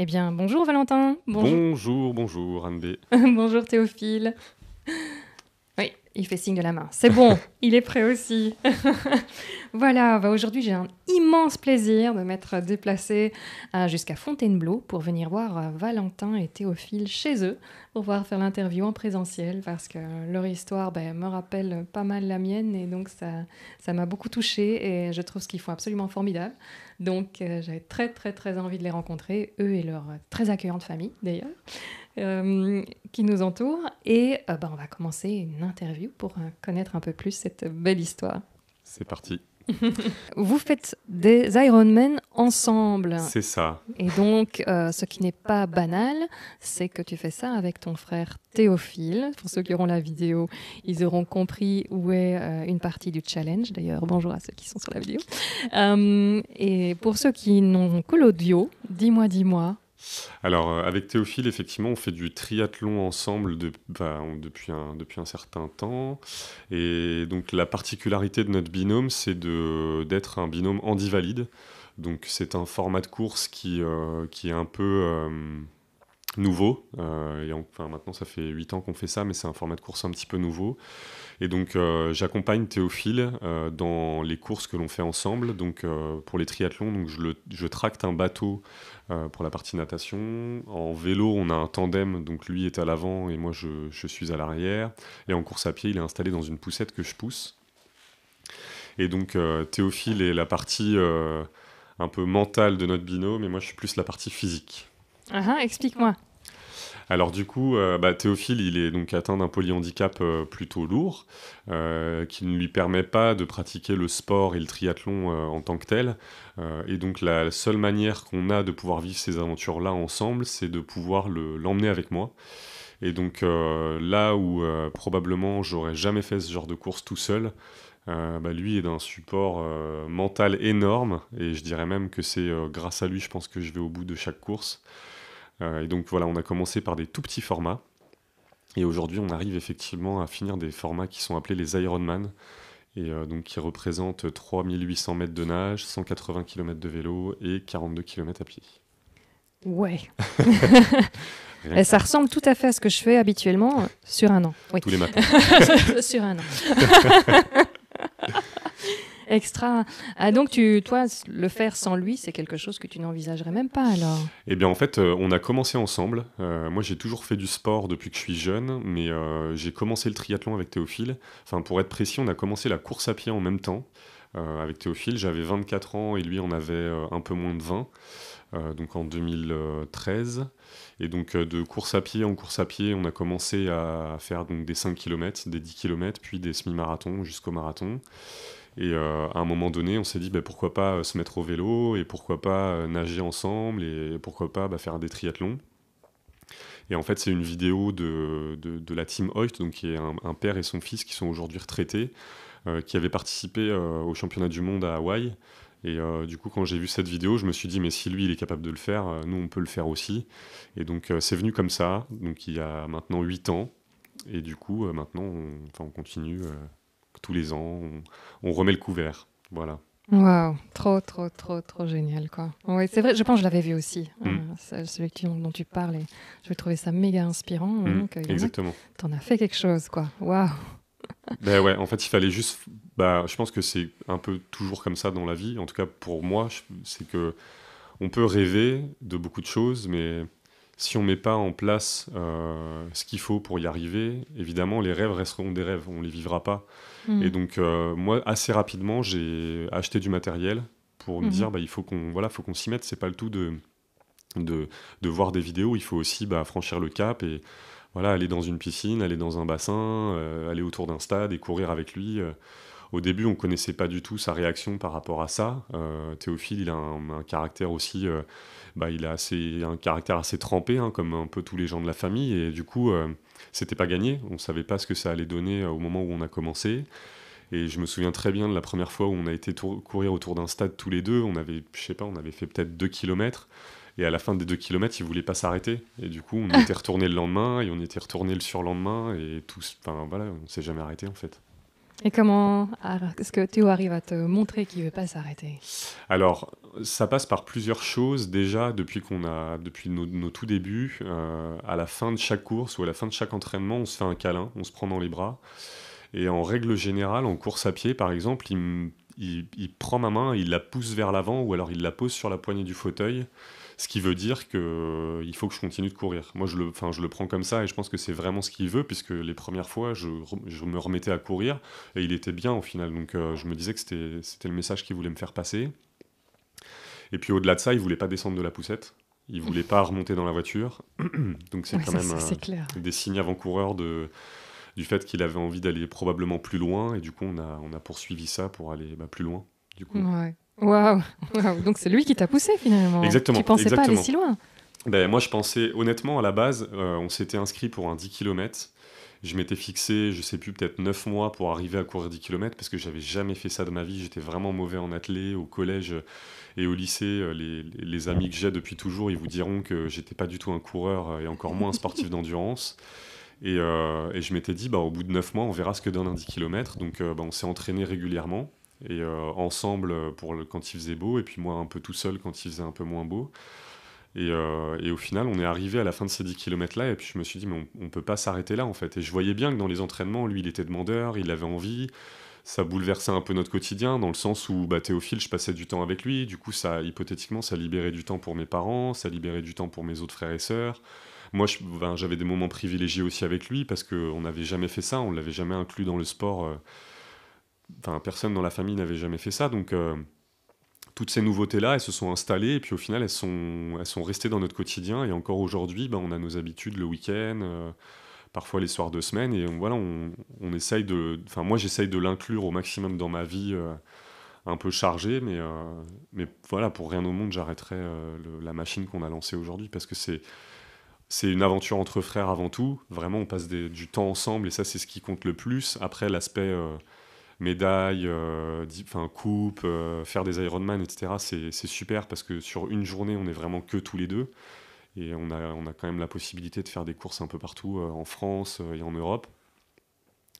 Eh bien, bonjour Valentin. Bonjour, bonjour, bonjour Anne bonjour Théophile. Il fait signe de la main. C'est bon, il est prêt aussi. voilà, bah, aujourd'hui j'ai un immense plaisir de m'être déplacée euh, jusqu'à Fontainebleau pour venir voir euh, Valentin et Théophile chez eux, pour pouvoir faire l'interview en présentiel, parce que leur histoire bah, me rappelle pas mal la mienne, et donc ça ça m'a beaucoup touchée, et je trouve ce qu'ils font absolument formidable. Donc euh, j'avais très très très envie de les rencontrer, eux et leur très accueillante famille d'ailleurs. Euh, qui nous entoure Et euh, bah, on va commencer une interview pour euh, connaître un peu plus cette belle histoire. C'est parti. Vous faites des Ironman ensemble. C'est ça. Et donc, ce qui n'est pas banal, c'est que tu fais ça avec ton frère Théophile. Pour ceux qui auront la vidéo, ils auront compris où est une partie du challenge. D'ailleurs, bonjour à ceux qui sont sur la vidéo. et pour ceux qui n'ont que l'audio, dis-moi, dis-moi, alors, euh, avec Théophile, effectivement, on fait du triathlon ensemble ben, depuis, un, certain temps. Et donc, la particularité de notre binôme, c'est d'être un binôme endivalide. Donc, c'est un format de course qui, euh, est un peu. Euh, nouveau. Euh, et enfin, maintenant, ça fait 8 ans qu'on fait ça, mais c'est un format de course un petit peu nouveau. Et donc, euh, j'accompagne Théophile euh, dans les courses que l'on fait ensemble. Donc, pour les triathlons, donc je, je tracte un bateau pour la partie natation. En vélo, on a un tandem, donc lui est à l'avant et moi je, je suis à l'arrière. Et en course à pied, il est installé dans une poussette que je pousse. Et donc Théophile est la partie un peu mentale de notre binôme, mais moi je suis plus la partie physique. Ah ah, explique-moi. Alors du coup, euh, bah, Théophile, il est donc atteint d'un polyhandicap euh, plutôt lourd, euh, qui ne lui permet pas de pratiquer le sport et le triathlon en tant que tel. et donc la, seule manière qu'on a de pouvoir vivre ces aventures-là ensemble, c'est de pouvoir l'emmener avec moi. Et donc là où probablement j'aurais jamais fait ce genre de course tout seul, bah, lui est d'un support mental énorme et je dirais même que c'est grâce à lui je pense que je vais au bout de chaque course euh, et donc voilà, on a commencé par des tout petits formats. Et aujourd'hui, on arrive effectivement à finir des formats qui sont appelés les Ironman, et euh, donc qui représentent 3800 mètres de nage, 180 km de vélo et 42 km à pied. Ouais. Et ça ressemble tout à fait à ce que je fais habituellement sur un an. Oui. Tous les matins. sur un an. extra. Ah, donc, tu, toi, le faire sans lui, c'est quelque chose que tu n'envisagerais même pas alors Eh bien, en fait, euh, on a commencé ensemble. Euh, moi, j'ai toujours fait du sport depuis que je suis jeune, mais euh, j'ai commencé le triathlon avec Théophile. Enfin, pour être précis, on a commencé la course à pied en même temps. avec Théophile, j'avais 24 ans et lui en avait un peu moins de 20, donc en 2013. Et donc de course à pied en course à pied, on a commencé à faire donc, des 5 km, des 10 km, puis des semi-marathons jusqu'au marathon. Et euh, à un moment donné, on s'est dit bah, pourquoi pas euh, se mettre au vélo et pourquoi pas euh, nager ensemble et pourquoi pas bah, faire des triathlons. Et en fait, c'est une vidéo de, de, la team Hoyt, donc qui est un, père et son fils qui sont aujourd'hui retraités, qui avaient participé au championnat du monde à Hawaï. Et du coup, quand j'ai vu cette vidéo, je me suis dit, mais si lui, il est capable de le faire, nous, on peut le faire aussi. Et donc, c'est venu comme ça, donc il y a maintenant 8 ans. Et du coup, maintenant, on continue tous les ans, on, remet le couvert. Voilà. Waouh, trop, trop, trop, trop génial, quoi. Oui, c'est vrai, je pense que je l'avais vu aussi, mm. hein, celui dont, tu parles, et je trouvais ça méga inspirant. Donc, hein, mm, Exactement. T'en as fait quelque chose, quoi. Waouh. Ben ouais, en fait, il fallait juste. Bah, je pense que c'est un peu toujours comme ça dans la vie. En tout cas, pour moi, c'est que on peut rêver de beaucoup de choses, mais si on ne met pas en place euh, ce qu'il faut pour y arriver, évidemment, les rêves resteront des rêves, on ne les vivra pas. Hmm. Et donc, euh, moi, assez rapidement, j'ai acheté du matériel pour me hmm. dire, bah, il faut qu'on voilà, faut qu'on s'y mette, c'est pas le tout de, de, de, voir des vidéos, il faut aussi bah, franchir le cap et voilà, aller dans une piscine, aller dans un bassin, euh, aller autour d'un stade et courir avec lui. Au début, on ne connaissait pas du tout sa réaction par rapport à ça. Euh, Théophile, il a un, caractère aussi, euh, bah, il a assez, un caractère assez trempé, hein, comme un peu tous les gens de la famille. Et du coup, euh, c'était pas gagné. On ne savait pas ce que ça allait donner au moment où on a commencé. Et je me souviens très bien de la première fois où on a été courir autour d'un stade tous les deux. On avait, je sais pas, on avait fait peut-être deux kilomètres. Et à la fin des deux kilomètres, il voulait pas s'arrêter. Et du coup, on était retourné le lendemain, et on était retourné le surlendemain, et tout Enfin, voilà, on s'est jamais arrêté en fait. Et comment est-ce que Théo arrive à te montrer qu'il ne veut pas s'arrêter Alors, ça passe par plusieurs choses. Déjà, depuis, qu'on a, depuis nos, tout débuts, euh, à la fin de chaque course ou à la fin de chaque entraînement, on se fait un câlin, on se prend dans les bras. Et en règle générale, en course à pied, par exemple, il prend ma main, il la pousse vers l'avant ou alors il la pose sur la poignée du fauteuil ce qui veut dire que euh, il faut que je continue de courir. Moi, je le, enfin, je le prends comme ça et je pense que c'est vraiment ce qu'il veut puisque les premières fois, je, me remettais à courir et il était bien au final. Donc, euh, je me disais que c'était le message qu'il voulait me faire passer. Et puis au-delà de ça, il voulait pas descendre de la poussette. Il voulait pas remonter dans la voiture. Donc c'est quand même euh, des signes avant-coureurs de du fait qu'il avait envie d'aller probablement plus loin et du coup on a, poursuivi ça pour aller bah, plus loin du coup. Waouh wow. Donc c'est lui qui t'a poussé finalement. Exactement. Tu pensais pas aller si loin. Ben, moi je pensais honnêtement à la base, euh, on s'était inscrit pour un 10 km. Je m'étais fixé, je sais plus, peut-être 9 mois pour arriver à courir 10 km parce que j'avais jamais fait ça de ma vie. J'étais vraiment mauvais en athlée au collège euh, et au lycée. Euh, les, amis que j'ai depuis toujours, ils vous diront que j'étais pas du tout un coureur et encore moins un sportif d'endurance. Et, je m'étais dit, bah, au bout de 9 mois, on verra ce que donne un 10 km. Donc bah, on s'est entraîné régulièrement et euh, ensemble euh, pour quand il faisait beau, et puis moi un peu tout seul quand il faisait un peu moins beau. Et, euh, et au final, on est arrivé à la fin de ces 10 km-là, et puis je me suis dit, mais on ne peut pas s'arrêter là, en fait. Et je voyais bien que dans les entraînements, lui, il était demandeur, il avait envie, ça bouleversait un peu notre quotidien, dans le sens où bah, Théophile, je passais du temps avec lui, du coup, ça, hypothétiquement, ça libérait du temps pour mes parents, ça libérait du temps pour mes autres frères et sœurs. Moi, ben, j'avais des moments privilégiés aussi avec lui, parce qu'on n'avait jamais fait ça, on ne l'avait jamais inclus dans le sport personne dans la famille n'avait jamais fait ça, donc euh, toutes ces nouveautés-là, elles se sont installées, et puis au final, elles sont, elles sont restées dans notre quotidien, et encore aujourd'hui, ben, on a nos habitudes le week-end, euh, parfois les soirs de semaine, et voilà, on, on essaye de, enfin, moi j'essaye de l'inclure au maximum dans ma vie. Euh, un peu chargée, mais, mais voilà, pour rien au monde, j'arrêterai la machine qu'on a lancée aujourd'hui, parce que c'est, c'est une aventure entre frères avant tout. Vraiment, on passe du temps ensemble et ça, c'est ce qui compte le plus. Après, l'aspect médailles, euh, enfin coupes, euh, faire des Ironman, etc. C'est super parce que sur une journée, on est vraiment que tous les deux. Et on a, on a quand même la possibilité de faire des courses un peu partout euh, en France et en Europe.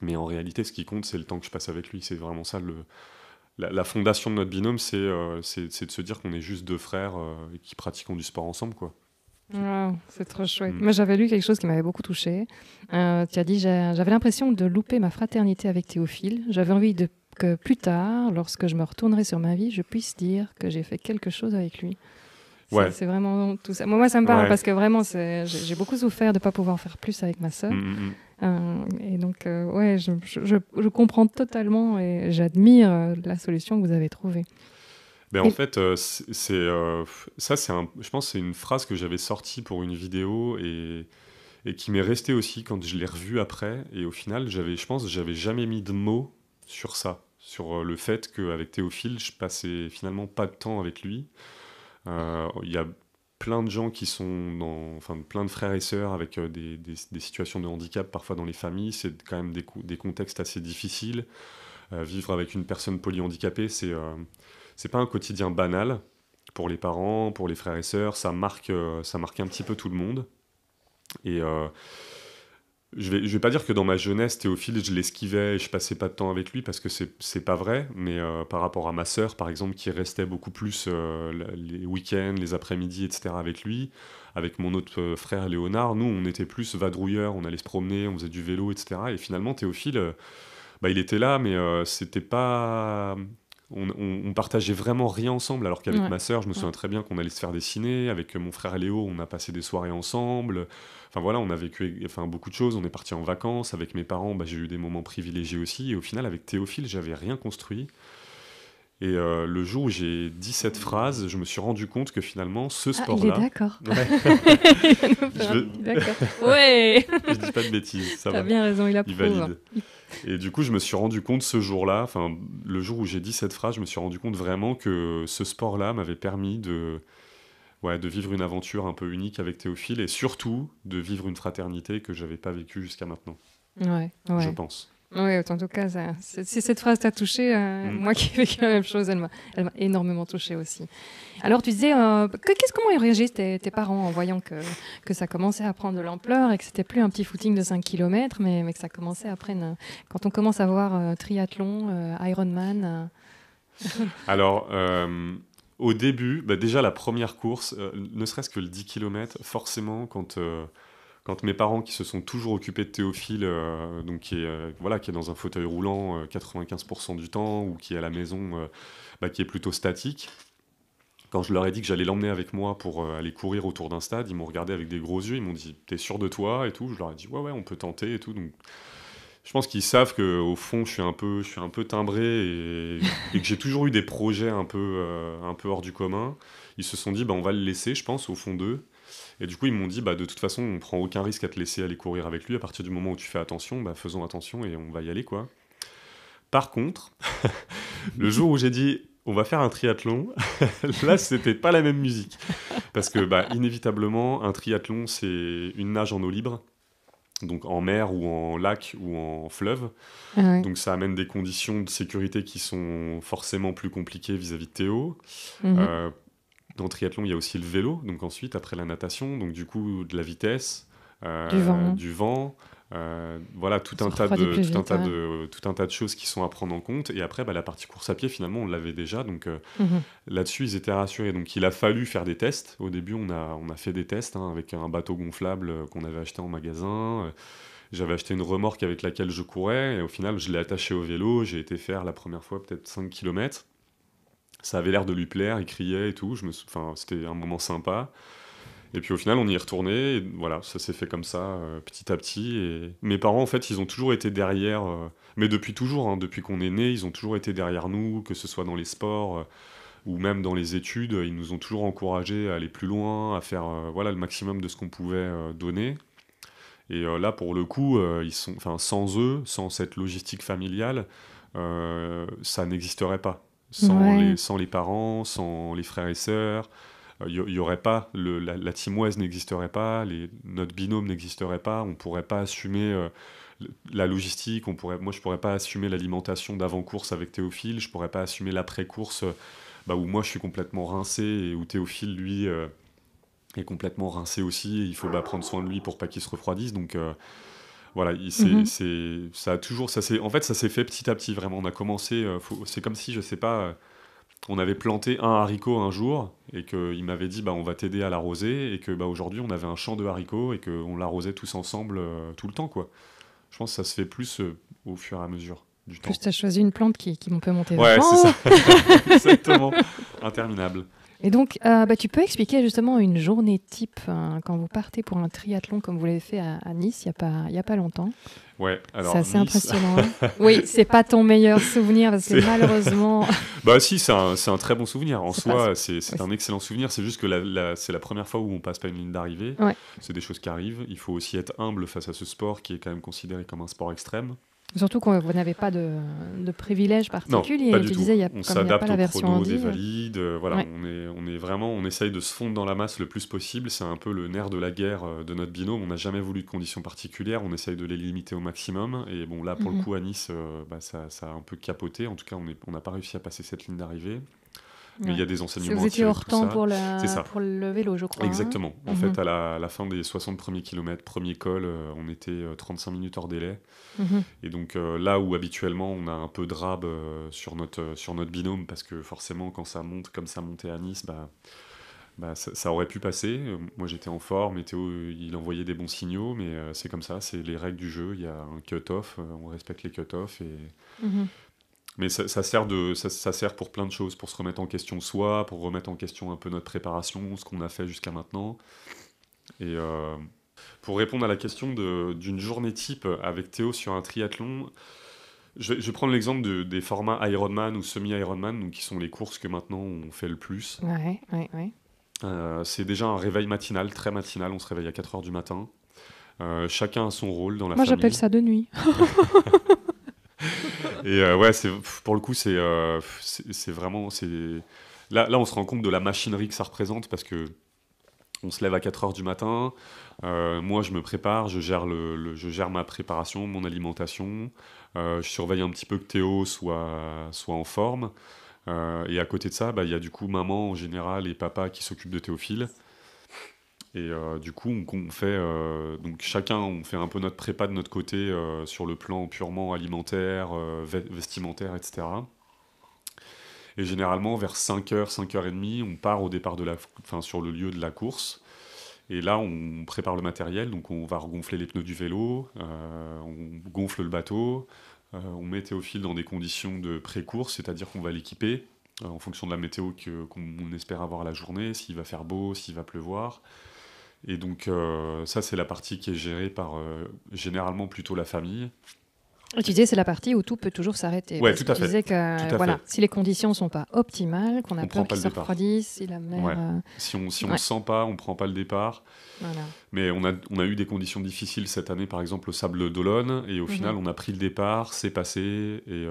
Mais en réalité, ce qui compte, c'est le temps que je passe avec lui. C'est vraiment ça le, la, fondation de notre binôme, c'est de se dire qu'on est juste deux frères qui pratiquons du sport ensemble. Quoi c'est trop chouette. Moi, j'avais lu quelque chose qui m'avait beaucoup touché euh, tu as dit J'avais l'impression de louper ma fraternité avec Théophile. J'avais envie que plus tard, lorsque je me retournerai sur ma vie, je puisse dire que j'ai fait quelque chose avec lui. C'est vraiment tout ça. Moi, moi ça me parle parce que vraiment, j'ai beaucoup souffert de ne pas pouvoir faire plus avec ma sœur. Mm, mm, mm. Euh, et donc, euh, ouais, je, comprends totalement et j'admire la solution que vous avez trouvée. Ben, en fait, euh, c'est euh, ça, c'est un, je pense, c'est une phrase que j'avais sortie pour une vidéo et, et qui m'est restée aussi quand je l'ai revue après. Et au final, j'avais, je pense, j'avais jamais mis de mots sur ça, sur euh, le fait qu'avec Théophile, je passais finalement pas de temps avec lui. Il y a plein de gens qui sont dans, enfin, plein de frères et sœurs avec des, situations de handicap parfois dans les familles. C'est quand même des, des contextes assez difficiles. vivre avec une personne polyhandicapée, c'est c'est pas un quotidien banal pour les parents, pour les frères et sœurs. Ça marque, euh, ça marque un petit peu tout le monde. Et euh, je vais, je vais pas dire que dans ma jeunesse, Théophile, je l'esquivais et je passais pas de temps avec lui parce que c'est pas vrai, mais euh, par rapport à ma sœur, par exemple, qui restait beaucoup plus les week-ends, les après-midi, etc. avec lui, avec mon autre frère Léonard, nous, on était plus vadrouilleurs, on allait se promener, on faisait du vélo, etc. Et finalement, Théophile, bah, il était là, mais c'était pas on, partageait vraiment rien ensemble, alors qu'avec ma sœur, je me souviens très bien qu'on allait se faire dessiner. Avec euh, mon frère Léo, on a passé des soirées ensemble. Enfin voilà, on a vécu enfin, beaucoup de choses. On est parti en vacances. Avec mes parents, bah, j'ai eu des moments privilégiés aussi. Et au final, avec Théophile, j'avais rien construit. Et euh, le jour où j'ai dit cette mmh. phrase, je me suis rendu compte que finalement, ce ah, sport-là. Ah, d'accord. D'accord. Ouais. je dis pas de bêtises. Ça bien raison, il a. Il valide. Et du coup, je me suis rendu compte ce jour-là, enfin, le jour où j'ai dit cette phrase, je me suis rendu compte vraiment que ce sport-là m'avait permis de, vivre une aventure un peu unique avec Théophile et surtout de vivre une fraternité que n'avais pas vécue jusqu'à maintenant. Je pense. Oui, en tout cas, si cette phrase t'a touché, euh, mm. moi qui ai vécu la même chose, elle m'a énormément touché aussi. Alors, tu disais, euh, quest comment ils réagissent tes, tes, parents en voyant que, ça commençait à prendre de l'ampleur et que c'était plus un petit footing de 5 km, mais, que ça commençait à prendre. Quand on commence à voir euh, triathlon, Ironman. Alors. Au début, bah, déjà la première course, ne serait-ce que le 10 km, forcément, quand quand mes parents qui se sont toujours occupés de Théophile, euh, donc qui est, euh, voilà, qui est dans un fauteuil roulant 95% euh, du temps ou qui est à la maison, bah, qui est plutôt statique, quand je leur ai dit que j'allais l'emmener avec moi pour aller courir autour d'un stade, ils m'ont regardé avec des gros yeux, ils m'ont dit t'es sûr de toi et tout. Je leur ai dit ouais ouais on peut tenter et tout. Donc je pense qu'ils savent que au fond je suis un peu, je suis un peu timbré et, et que j'ai toujours eu des projets un peu, un peu hors du commun. Ils se sont dit bah on va le laisser, je pense au fond d'eux. Et du coup, ils m'ont dit, bah, de toute façon, on prend aucun risque à te laisser aller courir avec lui. À partir du moment où tu fais attention, bah, faisons attention et on va y aller, quoi. Par contre, le jour où j'ai dit, on va faire un triathlon, là, c'était pas la même musique. Parce que, bah, inévitablement, un triathlon, c'est une nage en eau libre donc en mer ou en lac ou en fleuve. Ah donc ça amène des conditions de sécurité qui sont forcément plus compliquées vis-à-vis de Théo. Mhm. Euh, dans triathlon, il y a aussi le vélo, donc ensuite, après la natation, donc du coup, de la vitesse, euh, du vent, euh, voilà, tout un, tas de, tout, un tas de, tout un tas de choses qui sont à prendre en compte. Et après, bah, la partie course à pied, finalement, on l'avait déjà. Donc euh, mhm. là-dessus, ils étaient rassurés. Donc il a fallu faire des tests. Au début, on a, on a fait des tests hein, avec un bateau gonflable qu'on avait acheté en magasin. J'avais acheté une remorque avec laquelle je courais. Et au final, je l'ai attaché au vélo. J'ai été faire la première fois peut-être 5 km ça avait l'air de lui plaire, il criait et tout. Je me, enfin, c'était un moment sympa. Et puis au final, on y est retourné. Et voilà, ça s'est fait comme ça, euh, petit à petit. Et mes parents, en fait, ils ont toujours été derrière. Euh, mais depuis toujours, hein, depuis qu'on est né, ils ont toujours été derrière nous, que ce soit dans les sports euh, ou même dans les études. Ils nous ont toujours encouragés à aller plus loin, à faire voilà le maximum de ce qu'on pouvait donner. Et là, pour le coup, ils sont, enfin, sans eux, sans cette logistique familiale, ça n'existerait pas sans, les, parents, sans les frères et sœurs. Il euh, n'y aurait pas, le, la, la n'existerait pas, les, notre binôme n'existerait pas, on ne pourrait pas assumer euh, la logistique, moi je ne pourrais pas assumer l'alimentation d'avant-course avec Théophile, je ne pourrais pas assumer l'après-course euh, bah, où moi je suis complètement rincé et où Théophile, lui, est complètement rincé aussi, il faut bah, prendre soin de lui pour pas qu'il se refroidisse. Donc. Voilà, mhm. c'est ça a toujours, ça en fait, ça s'est fait petit à petit, vraiment. On a commencé, euh, c'est comme si, je sais pas, euh, on avait planté un haricot un jour et qu'il m'avait dit, bah, on va t'aider à l'arroser et que bah, aujourd'hui, on avait un champ de haricots et qu'on l'arrosait tous ensemble euh, tout le temps, quoi. Je pense que ça se fait plus au fur et à mesure. Du plus, tu as choisi une plante qui, qui peut monter. Ouais, c'est ça. Exactement. Interminable. Et donc, euh, bah, tu peux expliquer justement une journée type hein, quand vous partez pour un triathlon comme vous l'avez fait à, Nice il n'y a, pas longtemps. Ouais, alors. C'est assez impressionnant. Hein. oui, c'est pas ton meilleur souvenir parce que malheureusement. bah, si, c'est un, très bon souvenir. En soi, c'est un excellent souvenir. C'est juste que c'est la première fois où on passe pas une ligne d'arrivée. C'est des choses qui arrivent. Il faut aussi être humble face à ce sport qui est quand même considéré comme un sport extrême. Surtout qu'on n'avez pas de, de privilèges particuliers. Non, pas du tout. on s'adapte aux version chronos des euh. valides. Euh, voilà, on, est, on est vraiment, on essaye de se fondre dans la masse le plus possible. C'est un peu le nerf de la guerre euh, de notre binôme. On n'a jamais voulu de conditions particulières. On essaye de les limiter au maximum. Et bon, là, pour le mhm. coup, à Nice, bah, ça, ça, a un peu capoté. En tout cas, on n'a on pas réussi à passer cette ligne d'arrivée il y a des enseignements. Vous étiez hors temps pour, pour le vélo, je crois. Hein. Exactement. en mhm. fait, à la, fin des 60 premiers kilomètres, premier col, euh, on était 35 euh, minutes hors délai. Mhm. Et donc euh, là où habituellement on a un peu de rab sur, notre, sur notre binôme, parce que forcément quand ça monte comme ça montait à Nice, bah, bah ça, aurait pu passer. Moi j'étais en forme, météo il envoyait des bons signaux, mais c'est comme ça, c'est les règles du jeu. Il y a un cut-off, on respecte les cut-off et mhm. Mais ça, sert de, ça, sert pour plein de choses, pour se remettre en question soi, pour remettre en question un peu notre préparation, ce qu'on a fait jusqu'à maintenant. Et euh, pour répondre à la question d'une journée type avec Théo sur un triathlon, je, vais prendre l'exemple de, des formats Ironman ou semi-Ironman, qui sont les courses que maintenant on fait le plus. Ouais, ouais, ouais. Euh, c'est déjà un réveil matinal, très matinal, on se réveille à 4h du matin. Euh, chacun a son rôle dans la famille. Moi j'appelle ça de nuit. Et euh, ouais, pour le coup, c'est euh, vraiment. Là, là, on se rend compte de la machinerie que ça représente parce que on se lève à 4 heures du matin. Euh, moi, je me prépare, je gère, le, je gère ma préparation, mon alimentation. je surveille un petit peu que Théo soit, soit en forme. et à côté de ça, bah, il y a du coup maman en général et papa qui s'occupent de Théophile. Et euh, du coup, on, fait euh, donc chacun, on fait un peu notre prépa de notre côté euh, sur le plan purement alimentaire, vestimentaire, etc. Et généralement, vers 5h, 5h30, on part au départ de la, sur le lieu de la course. Et là, on prépare le matériel, donc on va regonfler les pneus du vélo, on gonfle le bateau, on met Théophile dans des conditions de pré-course, c'est-à-dire qu'on va l'équiper en fonction de la météo qu'on espère avoir à la journée, s'il va faire beau, s'il va pleuvoir. Et donc, euh, ça, c'est la partie qui est gérée par euh, généralement plutôt la famille. tu disais, c'est la partie où tout peut toujours s'arrêter. Oui, tout à fait. Tu disais que voilà, si les conditions ne sont pas optimales, qu'on a on peur qu'ils se si la mer. Euh, si on ne sent pas, on ne prend pas le départ. Mais on a, eu des conditions difficiles cette année, par exemple au sable d'Olonne, et au mhm. final, on a pris le départ, c'est passé, et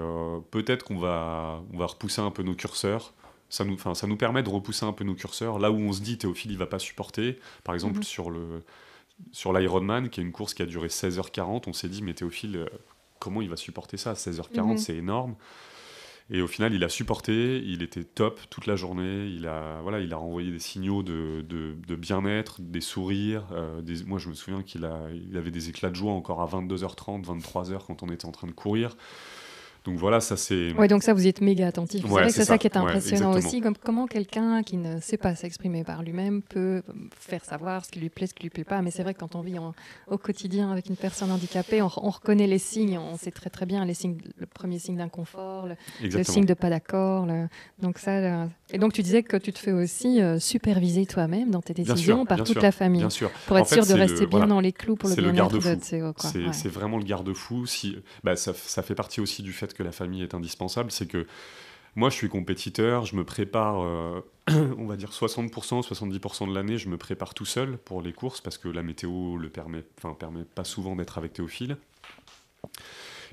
peut-être qu'on on va repousser un peu nos curseurs ça nous, ça nous permet de repousser un peu nos curseurs. Là où on se dit Théophile, il va pas supporter, par exemple mhm. sur le sur l'Ironman, qui est une course qui a duré 16h40, on s'est dit, mais Théophile, euh, comment il va supporter ça 16h40, mhm. c'est énorme. Et au final, il a supporté, il était top toute la journée, il a, voilà, il a renvoyé des signaux de, de, bien-être, des sourires. Euh, des, moi, je me souviens qu'il il avait des éclats de joie encore à 22h30, 23h quand on était en train de courir. Donc voilà, ça c'est. Ouais, donc ça vous êtes méga attentif. c'est vrai que c'est ça, qui est impressionnant aussi, comme comment quelqu'un qui ne sait pas s'exprimer par lui-même peut faire savoir ce qui lui plaît, ce qui lui plaît pas. Mais c'est vrai que quand on vit au quotidien avec une personne handicapée, on, reconnaît les signes, on sait très très bien les signes, le premier signe d'inconfort, le, signe de pas d'accord. Donc ça, et donc tu disais que tu te fais aussi euh, superviser toi-même dans tes décisions par toute la famille, bien sûr. pour être sûr de rester bien dans les clous pour le bien-être de CEO. C'est vraiment le garde-fou. Si, bah, ça, fait partie aussi du fait que la famille est indispensable, c'est que moi je suis compétiteur, je me prépare, euh, on va dire 60%, 70% de l'année, je me prépare tout seul pour les courses parce que la météo le permet, enfin permet pas souvent d'être avec Théophile.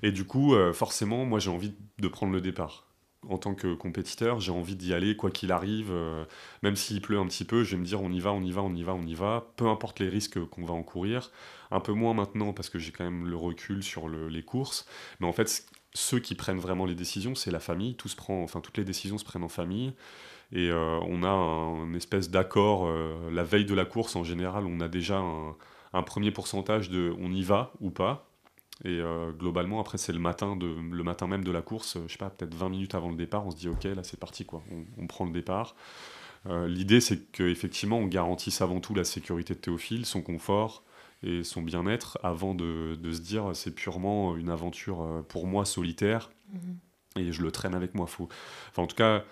Et du coup, euh, forcément, moi j'ai envie de prendre le départ en tant que compétiteur, j'ai envie d'y aller quoi qu'il arrive, euh, même s'il pleut un petit peu, je vais me dire on y va, on y va, on y va, on y va, peu importe les risques qu'on va encourir. Un peu moins maintenant parce que j'ai quand même le recul sur les courses, mais en fait ceux qui prennent vraiment les décisions, c'est la famille. Tout se prend, enfin toutes les décisions se prennent en famille. Et euh, on a un, espèce d'accord euh, la veille de la course. En général, on a déjà un premier pourcentage de on y va ou pas. Et euh, globalement, après, c'est le matin, de, le matin même de la course, euh, je sais pas, peut-être 20 minutes avant le départ, on se dit ok, là c'est parti, quoi. On, prend le départ. Euh, l'idée, c'est qu'effectivement, on garantisse avant tout la sécurité de Théophile, son confort et son bien-être, avant de, de, se dire c'est purement une aventure pour moi solitaire mhm. et je le traîne avec moi. Faut... Enfin, en tout cas,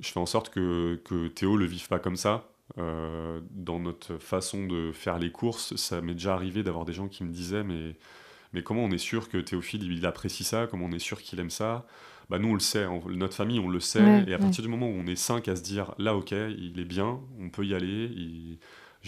je fais en sorte que, que Théo le vive pas comme ça. dans notre façon de faire les courses, ça m'est déjà arrivé d'avoir des gens qui me disaient mais mais comment on est sûr que Théophile, il apprécie ça, comment on est sûr qu'il aime ça bah nous on le sait, notre famille on le sait, et à partir du moment où on est cinq à se dire là ok, il est bien, on peut y aller,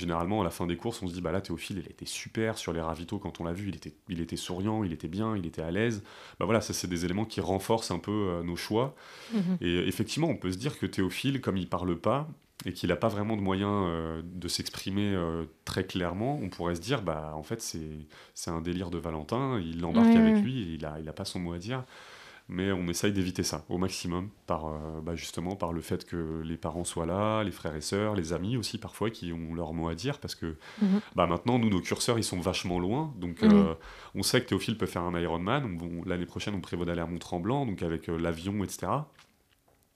généralement, à la fin des courses, on se dit, bah là, Théophile, il était super sur les ravitaux quand on l'a vu, il était, il était souriant, il était bien, il était à l'aise. Bah voilà, ça, c'est des éléments qui renforcent un peu euh, nos choix. Mhm. Et effectivement, on peut se dire que Théophile, comme il parle pas, et qu'il n'a pas vraiment de moyens euh, de s'exprimer euh, très clairement, on pourrait se dire, bah en fait, c'est un délire de Valentin, il l'embarque avec lui, il n'a pas son mot à dire mais on essaye d'éviter ça au maximum, par, euh, bah, justement par le fait que les parents soient là, les frères et sœurs, les amis aussi parfois qui ont leur mot à dire, parce que mhm. bah, maintenant, nous, nos curseurs, ils sont vachement loin, donc mhm. euh, on sait que Théophile peut faire un Ironman, l'année prochaine, on prévoit d'aller à Mont-Tremblant, donc avec euh, l'avion, etc.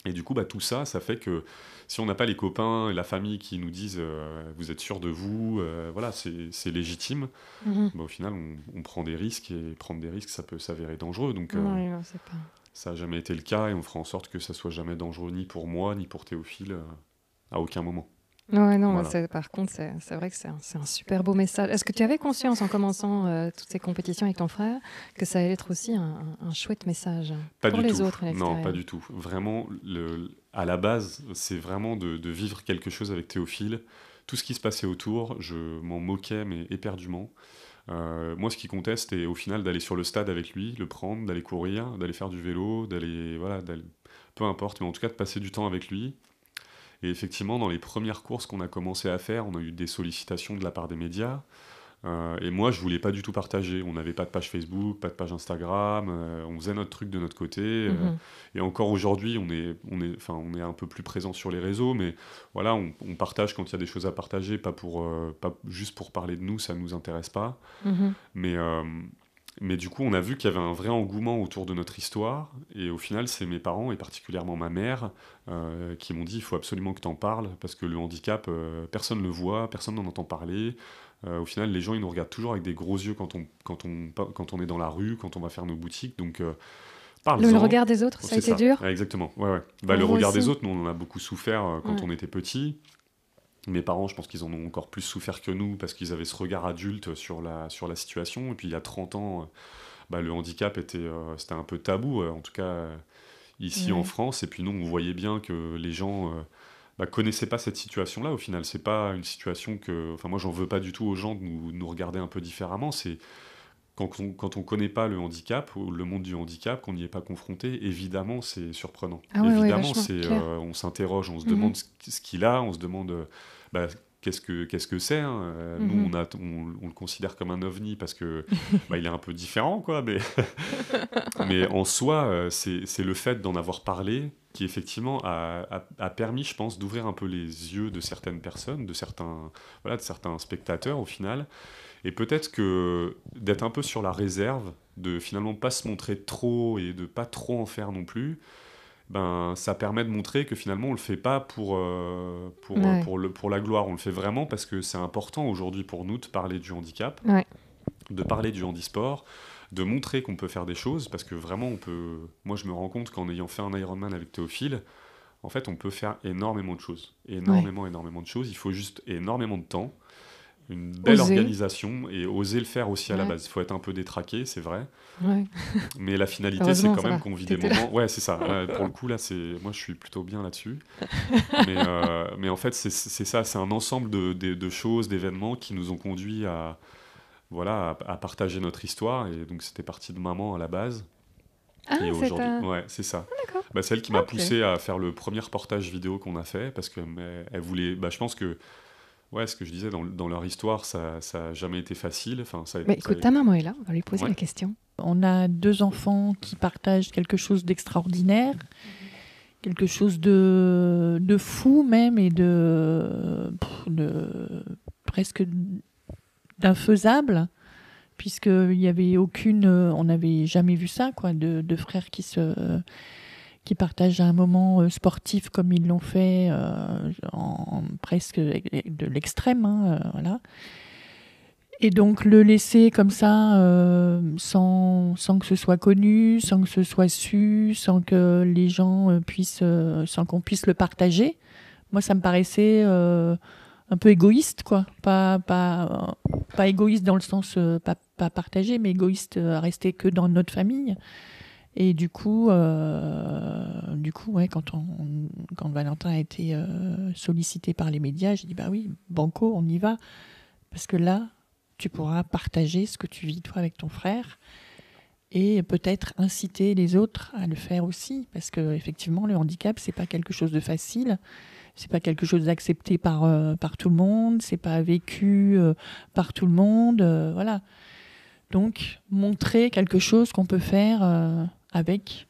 Et du coup, bah, tout ça, ça fait que si on n'a pas les copains et la famille qui nous disent euh, vous êtes sûr de vous, euh, voilà, c'est légitime, mhm. bah, au final, on, prend des risques et prendre des risques, ça peut s'avérer dangereux. Donc, euh, ça n'a jamais été le cas et on fera en sorte que ça soit jamais dangereux ni pour moi ni pour Théophile à aucun moment. Ouais, non, par contre, c'est vrai que c'est un, super beau message. Est-ce que tu avais conscience en commençant euh, toutes ces compétitions avec ton frère que ça allait être aussi un, chouette message pour les autres Non, pas du tout. Vraiment, à la base, c'est vraiment de, vivre quelque chose avec Théophile. Tout ce qui se passait autour, je m'en moquais, mais éperdument. Euh, moi, ce qui comptait, c'était au final d'aller sur le stade avec lui, le prendre, d'aller courir, d'aller faire du vélo, d'aller. Voilà, peu importe, mais en tout cas de passer du temps avec lui et effectivement, dans les premières courses qu'on a commencé à faire, on a eu des sollicitations de la part des médias. Euh, et moi, je voulais pas du tout partager. On n'avait pas de page Facebook, pas de page Instagram. Euh, on faisait notre truc de notre côté. Euh. Mhm. et encore aujourd'hui, on est, on est, enfin, on est un peu plus présent sur les réseaux, mais voilà, on, partage quand il y a des choses à partager, pas pour, pas juste pour parler de nous, ça nous intéresse pas. Mhm. Mais mais du coup, on a vu qu'il y avait un vrai engouement autour de notre histoire. Et au final, c'est mes parents, et particulièrement ma mère, euh, qui m'ont dit il faut absolument que tu en parles, parce que le handicap, euh, personne ne le voit, personne n'en entend parler. Euh, au final, les gens, ils nous regardent toujours avec des gros yeux quand on, quand on, quand on est dans la rue, quand on va faire nos boutiques. Donc, le, le, regard des autres, ça a été dur Exactement. Ouais, ouais. Bah, le regard des autres, nous, on en a beaucoup souffert quand on était petit mes parents, je pense qu'ils en ont encore plus souffert que nous parce qu'ils avaient ce regard adulte sur la, sur la situation. Et puis il y a 30 ans, euh, bah, le handicap était, euh, c'était un peu tabou, euh, en tout cas ici en France. Et puis nous, on voyait bien que les gens ne bah, connaissaient pas cette situation-là. Au final, c'est pas une situation que. Enfin, moi, j'en veux pas du tout aux gens de nous, de nous regarder un peu différemment. C'est quand on ne connaît pas le handicap ou le monde du handicap, qu'on n'y est pas confronté, évidemment, c'est surprenant. Ah évidemment, c'est, euh, on s'interroge, on se demande mhm. ce qu'il a, on se demande euh, bah, qu'est-ce que qu'est-ce que c'est. Hein. Euh, nous, mhm. on, a, on, le considère comme un ovni parce que bah, il est un peu différent, quoi. Mais, mais en soi, c'est le fait d'en avoir parlé qui effectivement a, a, a permis, je pense, d'ouvrir un peu les yeux de certaines personnes, de certains voilà, de certains spectateurs au final, et peut-être que d'être un peu sur la réserve, de finalement pas se montrer trop et de pas trop en faire non plus, ben, ça permet de montrer que finalement on le fait pas pour, euh, pour, pour, la gloire, on le fait vraiment parce que c'est important aujourd'hui pour nous de parler du handicap, de parler du handisport, de montrer qu'on peut faire des choses parce que vraiment on peut. Moi je me rends compte qu'en ayant fait un Ironman avec Théophile, en fait on peut faire énormément de choses, énormément, énormément de choses. Il faut juste énormément de temps une belle organisation et oser le faire aussi à la base. Il faut être un peu détraqué, c'est vrai. Mais la finalité, c'est quand même qu'on vit des moments. Ouais, c'est ça. pour le coup, là, c'est moi, je suis plutôt bien là-dessus. Euh, mais, en fait, c'est ça. C'est un ensemble de, choses, d'événements qui nous ont conduits à, voilà, à, partager notre histoire. Et donc, c'était parti de maman à la base. Ah, et aujourd'hui, ouais, c'est ça. Ah, bah, celle qui m'a poussé à faire le premier reportage vidéo qu'on a fait parce que elle voulait. Bah, je pense que Ouais, ce que je disais, dans, dans leur histoire, ça n'a jamais été facile. Enfin, ça, Mais écoute, ta maman est là, on va lui poser la question. On a deux enfants qui partagent quelque chose d'extraordinaire, quelque chose de, de fou même et de, presque d'infaisable puisqu'il n'y avait aucune, on n'avait jamais vu ça, quoi, de, de frères qui se, qui partagent un moment euh, sportif comme ils l'ont fait euh, en, presque de l'extrême, hein, euh, voilà. Et donc le laisser comme ça, sans, sans, que ce soit connu, sans que ce soit su, sans que les gens puissent, sans qu'on puisse le partager, moi ça me paraissait un peu égoïste, quoi. Pas, pas, pas égoïste dans le sens pas, pas partagé, mais égoïste à rester que dans notre famille. Et du coup, euh, du coup quand, quand Valentin a été euh, sollicité par les médias, j'ai dit bah oui, Banco, on y va. Parce que là, tu pourras partager ce que tu vis, toi, avec ton frère. Et peut-être inciter les autres à le faire aussi. Parce que, effectivement, le handicap, c'est pas quelque chose de facile c'est pas quelque chose d'accepté par, euh, par tout le monde, c'est pas vécu par tout le monde, voilà. Donc montrer quelque chose qu'on peut faire avec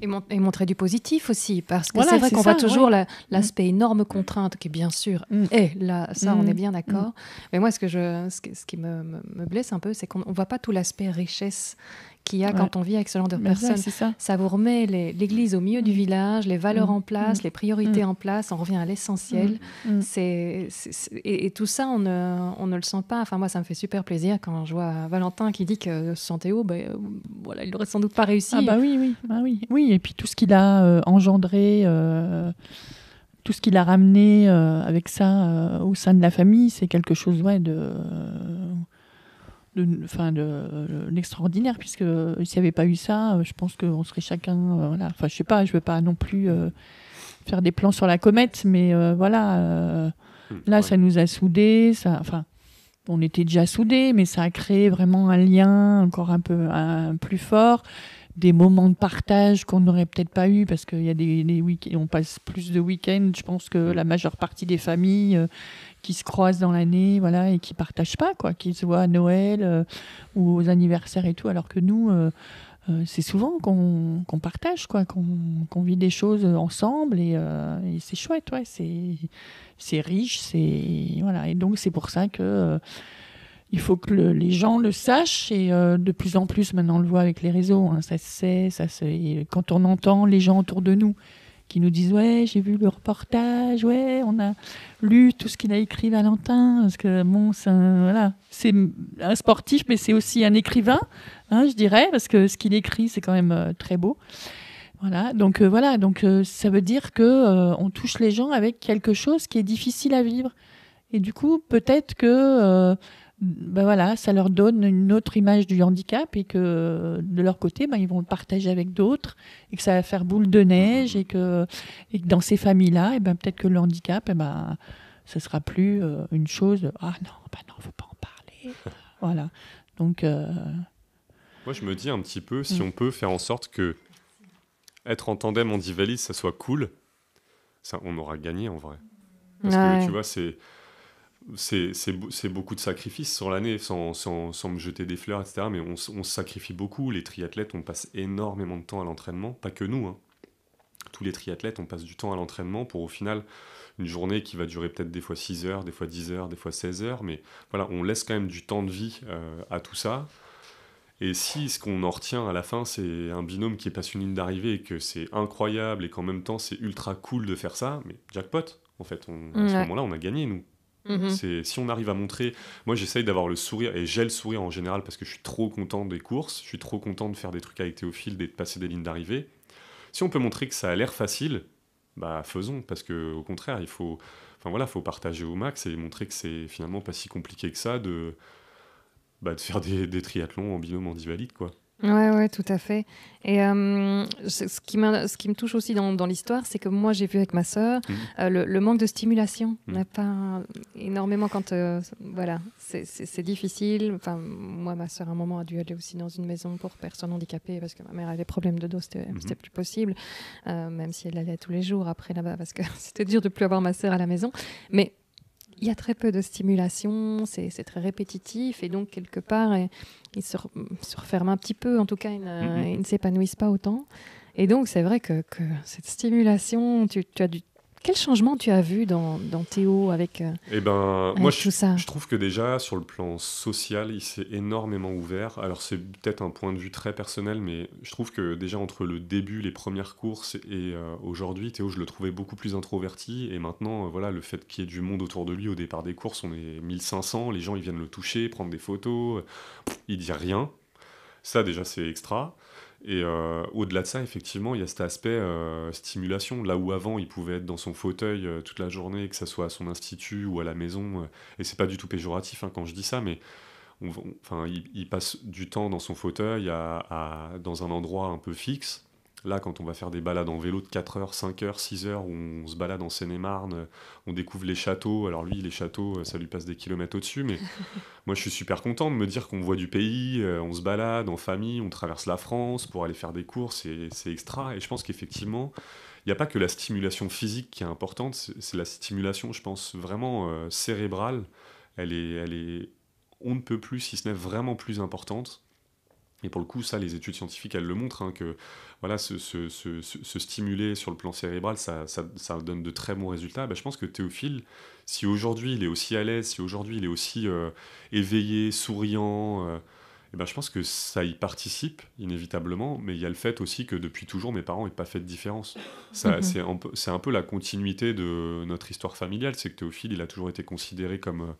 Et, et, montrer du positif aussi, parce que c'est vrai qu'on voit toujours mm. l'aspect énorme contrainte qui, bien sûr, et mm. est là, ça, on mm. est bien d'accord. Mais moi, ce, que je, ce, qui me, me, me, blesse un peu, c'est qu'on ne voit pas tout l'aspect richesse qu'il y a quand on vit avec ce genre de ben personnes. Ça, ça. vous remet l'Église au milieu du mm. village, les valeurs mm. en place, mm. les priorités en place. On revient à l'essentiel. C'est et, tout ça, on ne, on ne, le sent pas. Enfin, moi, ça me fait super plaisir quand je vois Valentin qui dit que Santéo, ben, voilà, il n'aurait sans doute pas réussi. Ah bah oui, oui, ah oui, oui. Et puis tout ce qu'il a euh, engendré. Euh, tout ce qu'il a ramené euh, avec ça au sein de la famille, c'est quelque chose ouais, de, fin de, l'extraordinaire puisque euh, s'il n'y avait pas eu ça euh, je pense qu'on serait chacun euh, voilà enfin je sais pas je veux pas non plus faire des plans sur la comète mais voilà hmm, là ça nous a soudés ça enfin on était déjà soudés mais ça a créé vraiment un lien encore un peu un, plus fort des moments de partage qu'on n'aurait peut-être pas eu parce qu'il y a des, week on passe plus de week-ends. Je pense que hmm. la majeure partie des familles, qui se croisent dans l'année, voilà, et qui partagent pas, quoi, qui se voient à Noël euh, ou aux anniversaires et tout, alors que nous, euh, euh, c'est souvent qu'on partage, quoi, qu'on vit des choses ensemble et, c'est chouette, ouais, c'est riche, c'est voilà, et donc c'est pour ça que il faut que les gens le sachent et de plus en plus maintenant on le voit avec les réseaux, hein, ça se sait, ça se, quand on entend les gens autour de nous qui nous disent ouais j'ai vu le reportage, ouais on a lu tout ce qu'il a écrit Valentin parce que bon c'est un, voilà c'est un sportif mais c'est aussi un écrivain hein, je dirais parce que ce qu'il écrit c'est quand même euh, très beau. Voilà, donc euh, voilà, donc euh, ça veut dire que on touche les gens avec quelque chose qui est difficile à vivre. Et du coup, peut-être que ben voilà, ça leur donne une autre image du handicap et que de leur côté, ben, ils vont le partager avec d'autres et que ça va faire boule de neige et que, et dans ces familles-là, et eh ben, peut-être que le handicap, et eh ben, ce sera plus euh, une chose ah non, ben non, faut pas en parler. voilà. Donc. Euh, Moi, je me dis un petit peu si mm. on peut faire en sorte que être en tandem en divalise, ça soit cool, ça, on aura gagné en vrai. Parce que tu vois, c'est c'est beaucoup de sacrifices sur l'année, sans, sans, sans, me jeter des fleurs, etc. Mais on, on, se sacrifie beaucoup. Les triathlètes, on passe énormément de temps à l'entraînement, pas que nous. Hein. Tous les triathlètes, on passe du temps à l'entraînement pour au final une journée qui va durer peut-être des fois 6 heures, des fois 10 heures, des fois 16 heures. Mais voilà, on laisse quand même du temps de vie euh, à tout ça. Et si ce qu'on en retient à la fin, c'est un binôme qui passe une ligne d'arrivée et que c'est incroyable et qu'en même temps c'est ultra cool de faire ça, mais jackpot, en fait, à ce moment-là, on a gagné, nous. Mmh si on arrive à montrer. Moi, j'essaye d'avoir le sourire et j'ai le sourire en général parce que je suis trop content des courses. Je suis trop content de faire des trucs avec Théophile, de passer des lignes d'arrivée. Si on peut montrer que ça a l'air facile, bah faisons parce que au contraire, il faut. Enfin voilà, faut partager au max et montrer que c'est finalement pas si compliqué que ça de. Bah, de faire des, triathlons en binôme en quoi. Ouais, ouais, tout à fait. Et euh, ce, qui ce qui me touche aussi dans, l'histoire, c'est que moi, j'ai vu avec ma sœur mhm. euh, le, manque de stimulation. Mhm. On n'a pas énormément quand, euh, voilà, c'est difficile. Enfin, moi, ma sœur, à un moment, a dû aller aussi dans une maison pour personnes handicapées parce que ma mère avait des problèmes de dos, c'était mmh. plus possible, même si elle allait tous les jours après là-bas parce que c'était dur de plus avoir ma sœur à la maison. Mais il y a très peu de stimulation, c'est très répétitif et donc quelque part, euh, il se, referme un petit peu, en tout cas, il ne, mhm. s'épanouit s'épanouissent pas autant. Et donc, c'est vrai que, cette stimulation, tu, tu as du quel changement tu as vu dans, dans Théo avec, euh, eh ben, moi, tout je, ça Je trouve que déjà, sur le plan social, il s'est énormément ouvert. Alors, c'est peut-être un point de vue très personnel, mais je trouve que déjà, entre le début, les premières courses et euh, aujourd'hui, Théo, je le trouvais beaucoup plus introverti. Et maintenant, euh, voilà, le fait qu'il y ait du monde autour de lui au départ des courses, on est 1500, les gens, ils viennent le toucher, prendre des photos. Euh, il dit rien. Ça, déjà, c'est extra. Et euh, au-delà de ça, effectivement, il y a cet aspect euh, stimulation. Là où avant, il pouvait être dans son fauteuil euh, toute la journée, que ce soit à son institut ou à la maison. et c'est pas du tout péjoratif hein, quand je dis ça, mais il, passe du temps dans son fauteuil, dans un endroit un peu fixe. Là, quand on va faire des balades en vélo de 4 heures, 5 h 6 heures, où on se balade en Seine-et-Marne, on découvre les châteaux. Alors lui, les châteaux, euh, ça lui passe des kilomètres au-dessus, mais moi, je suis super content de me dire qu'on voit du pays, euh, on se balade en famille, on traverse la France pour aller faire des courses, c'est extra. Et je pense qu'effectivement, il n'y a pas que la stimulation physique qui est importante, c'est la stimulation, je pense, vraiment euh, cérébrale. Elle est, elle est on ne peut plus, si ce n'est vraiment plus importante. Et pour le coup, ça, les études scientifiques, elles le montrent, hein, que voilà, se, stimuler sur le plan cérébral, ça, ça, donne de très bons résultats. Ben, je pense que Théophile, si aujourd'hui il est aussi à l'aise, si aujourd'hui il est aussi euh, éveillé, souriant, et euh, eh ben, je pense que ça y participe inévitablement. Mais il y a le fait aussi que depuis toujours, mes parents n'ont pas fait de différence. Ça, mm-hmm. c'est, un, peu la continuité de notre histoire familiale, c'est que Théophile, il a toujours été considéré comme... Euh,